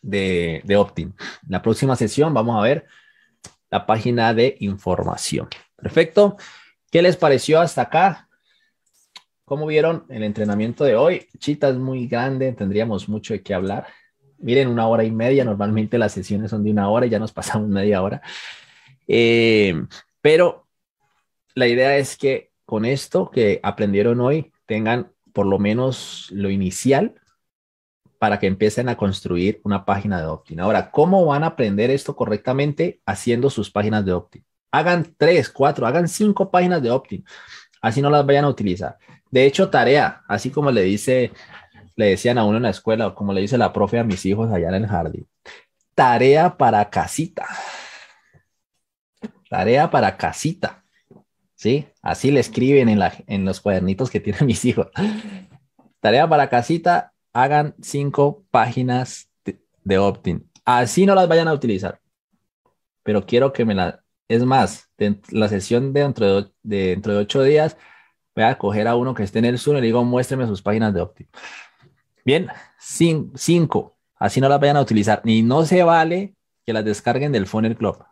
Speaker 1: de, de Optin. La próxima sesión vamos a ver la página de información. Perfecto. ¿Qué les pareció hasta acá? ¿Cómo vieron el entrenamiento de hoy? Chita es muy grande, tendríamos mucho de qué hablar. Miren, una hora y media, normalmente las sesiones son de una hora, y ya nos [LAUGHS] pasamos media hora. Eh, pero la idea es que con esto que aprendieron hoy tengan por lo menos lo inicial para que empiecen a construir una página de opt-in. Ahora, ¿cómo van a aprender esto correctamente? Haciendo sus páginas de opt-in. Hagan tres, cuatro, hagan cinco páginas de opt-in. Así no las vayan a utilizar. De hecho, tarea, así como le dice, le decían a uno en la escuela o como le dice la profe a mis hijos allá en el jardín. Tarea para casita. Tarea para casita ¿sí? Así le escriben en, los cuadernitos que tienen [LAUGHS] mis hijos. Tarea para casita, hagan cinco páginas de opt-in. Así no las vayan a utilizar, pero quiero que me las... Es más, la sesión dentro de, ocho días voy a coger a uno que esté en el Zoom y le digo, muéstreme sus páginas de opt-in. Bien, cinco. Así no las vayan a utilizar. Y no se vale que las descarguen del Funnel Club.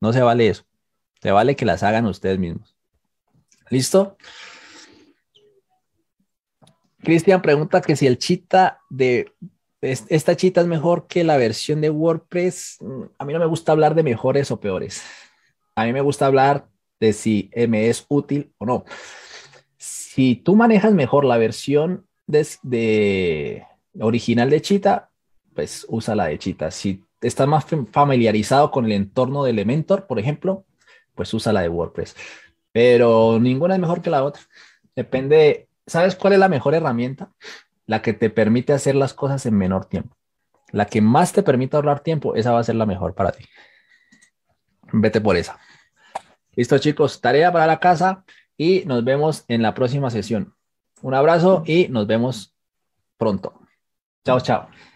Speaker 1: No se vale eso. Te vale que las hagan ustedes mismos. ¿Listo? Cristian pregunta que si el chita de esta chita es mejor que la versión de WordPress. Mm, a mí no me gusta hablar de mejores o peores. A mí me gusta hablar de si me es útil o no. Si tú manejas mejor la versión de, original de Chita, pues usa la de Chita. Si estás más familiarizado con el entorno de Elementor, por ejemplo, pues usa la de WordPress. Pero ninguna es mejor que la otra. Depende, ¿sabes cuál es la mejor herramienta? La que te permite hacer las cosas en menor tiempo. La que más te permite ahorrar tiempo, esa va a ser la mejor para ti. Vete por esa. Listo chicos, tarea para la casa y nos vemos en la próxima sesión. Un abrazo y nos vemos pronto. Chao,
Speaker 2: chao.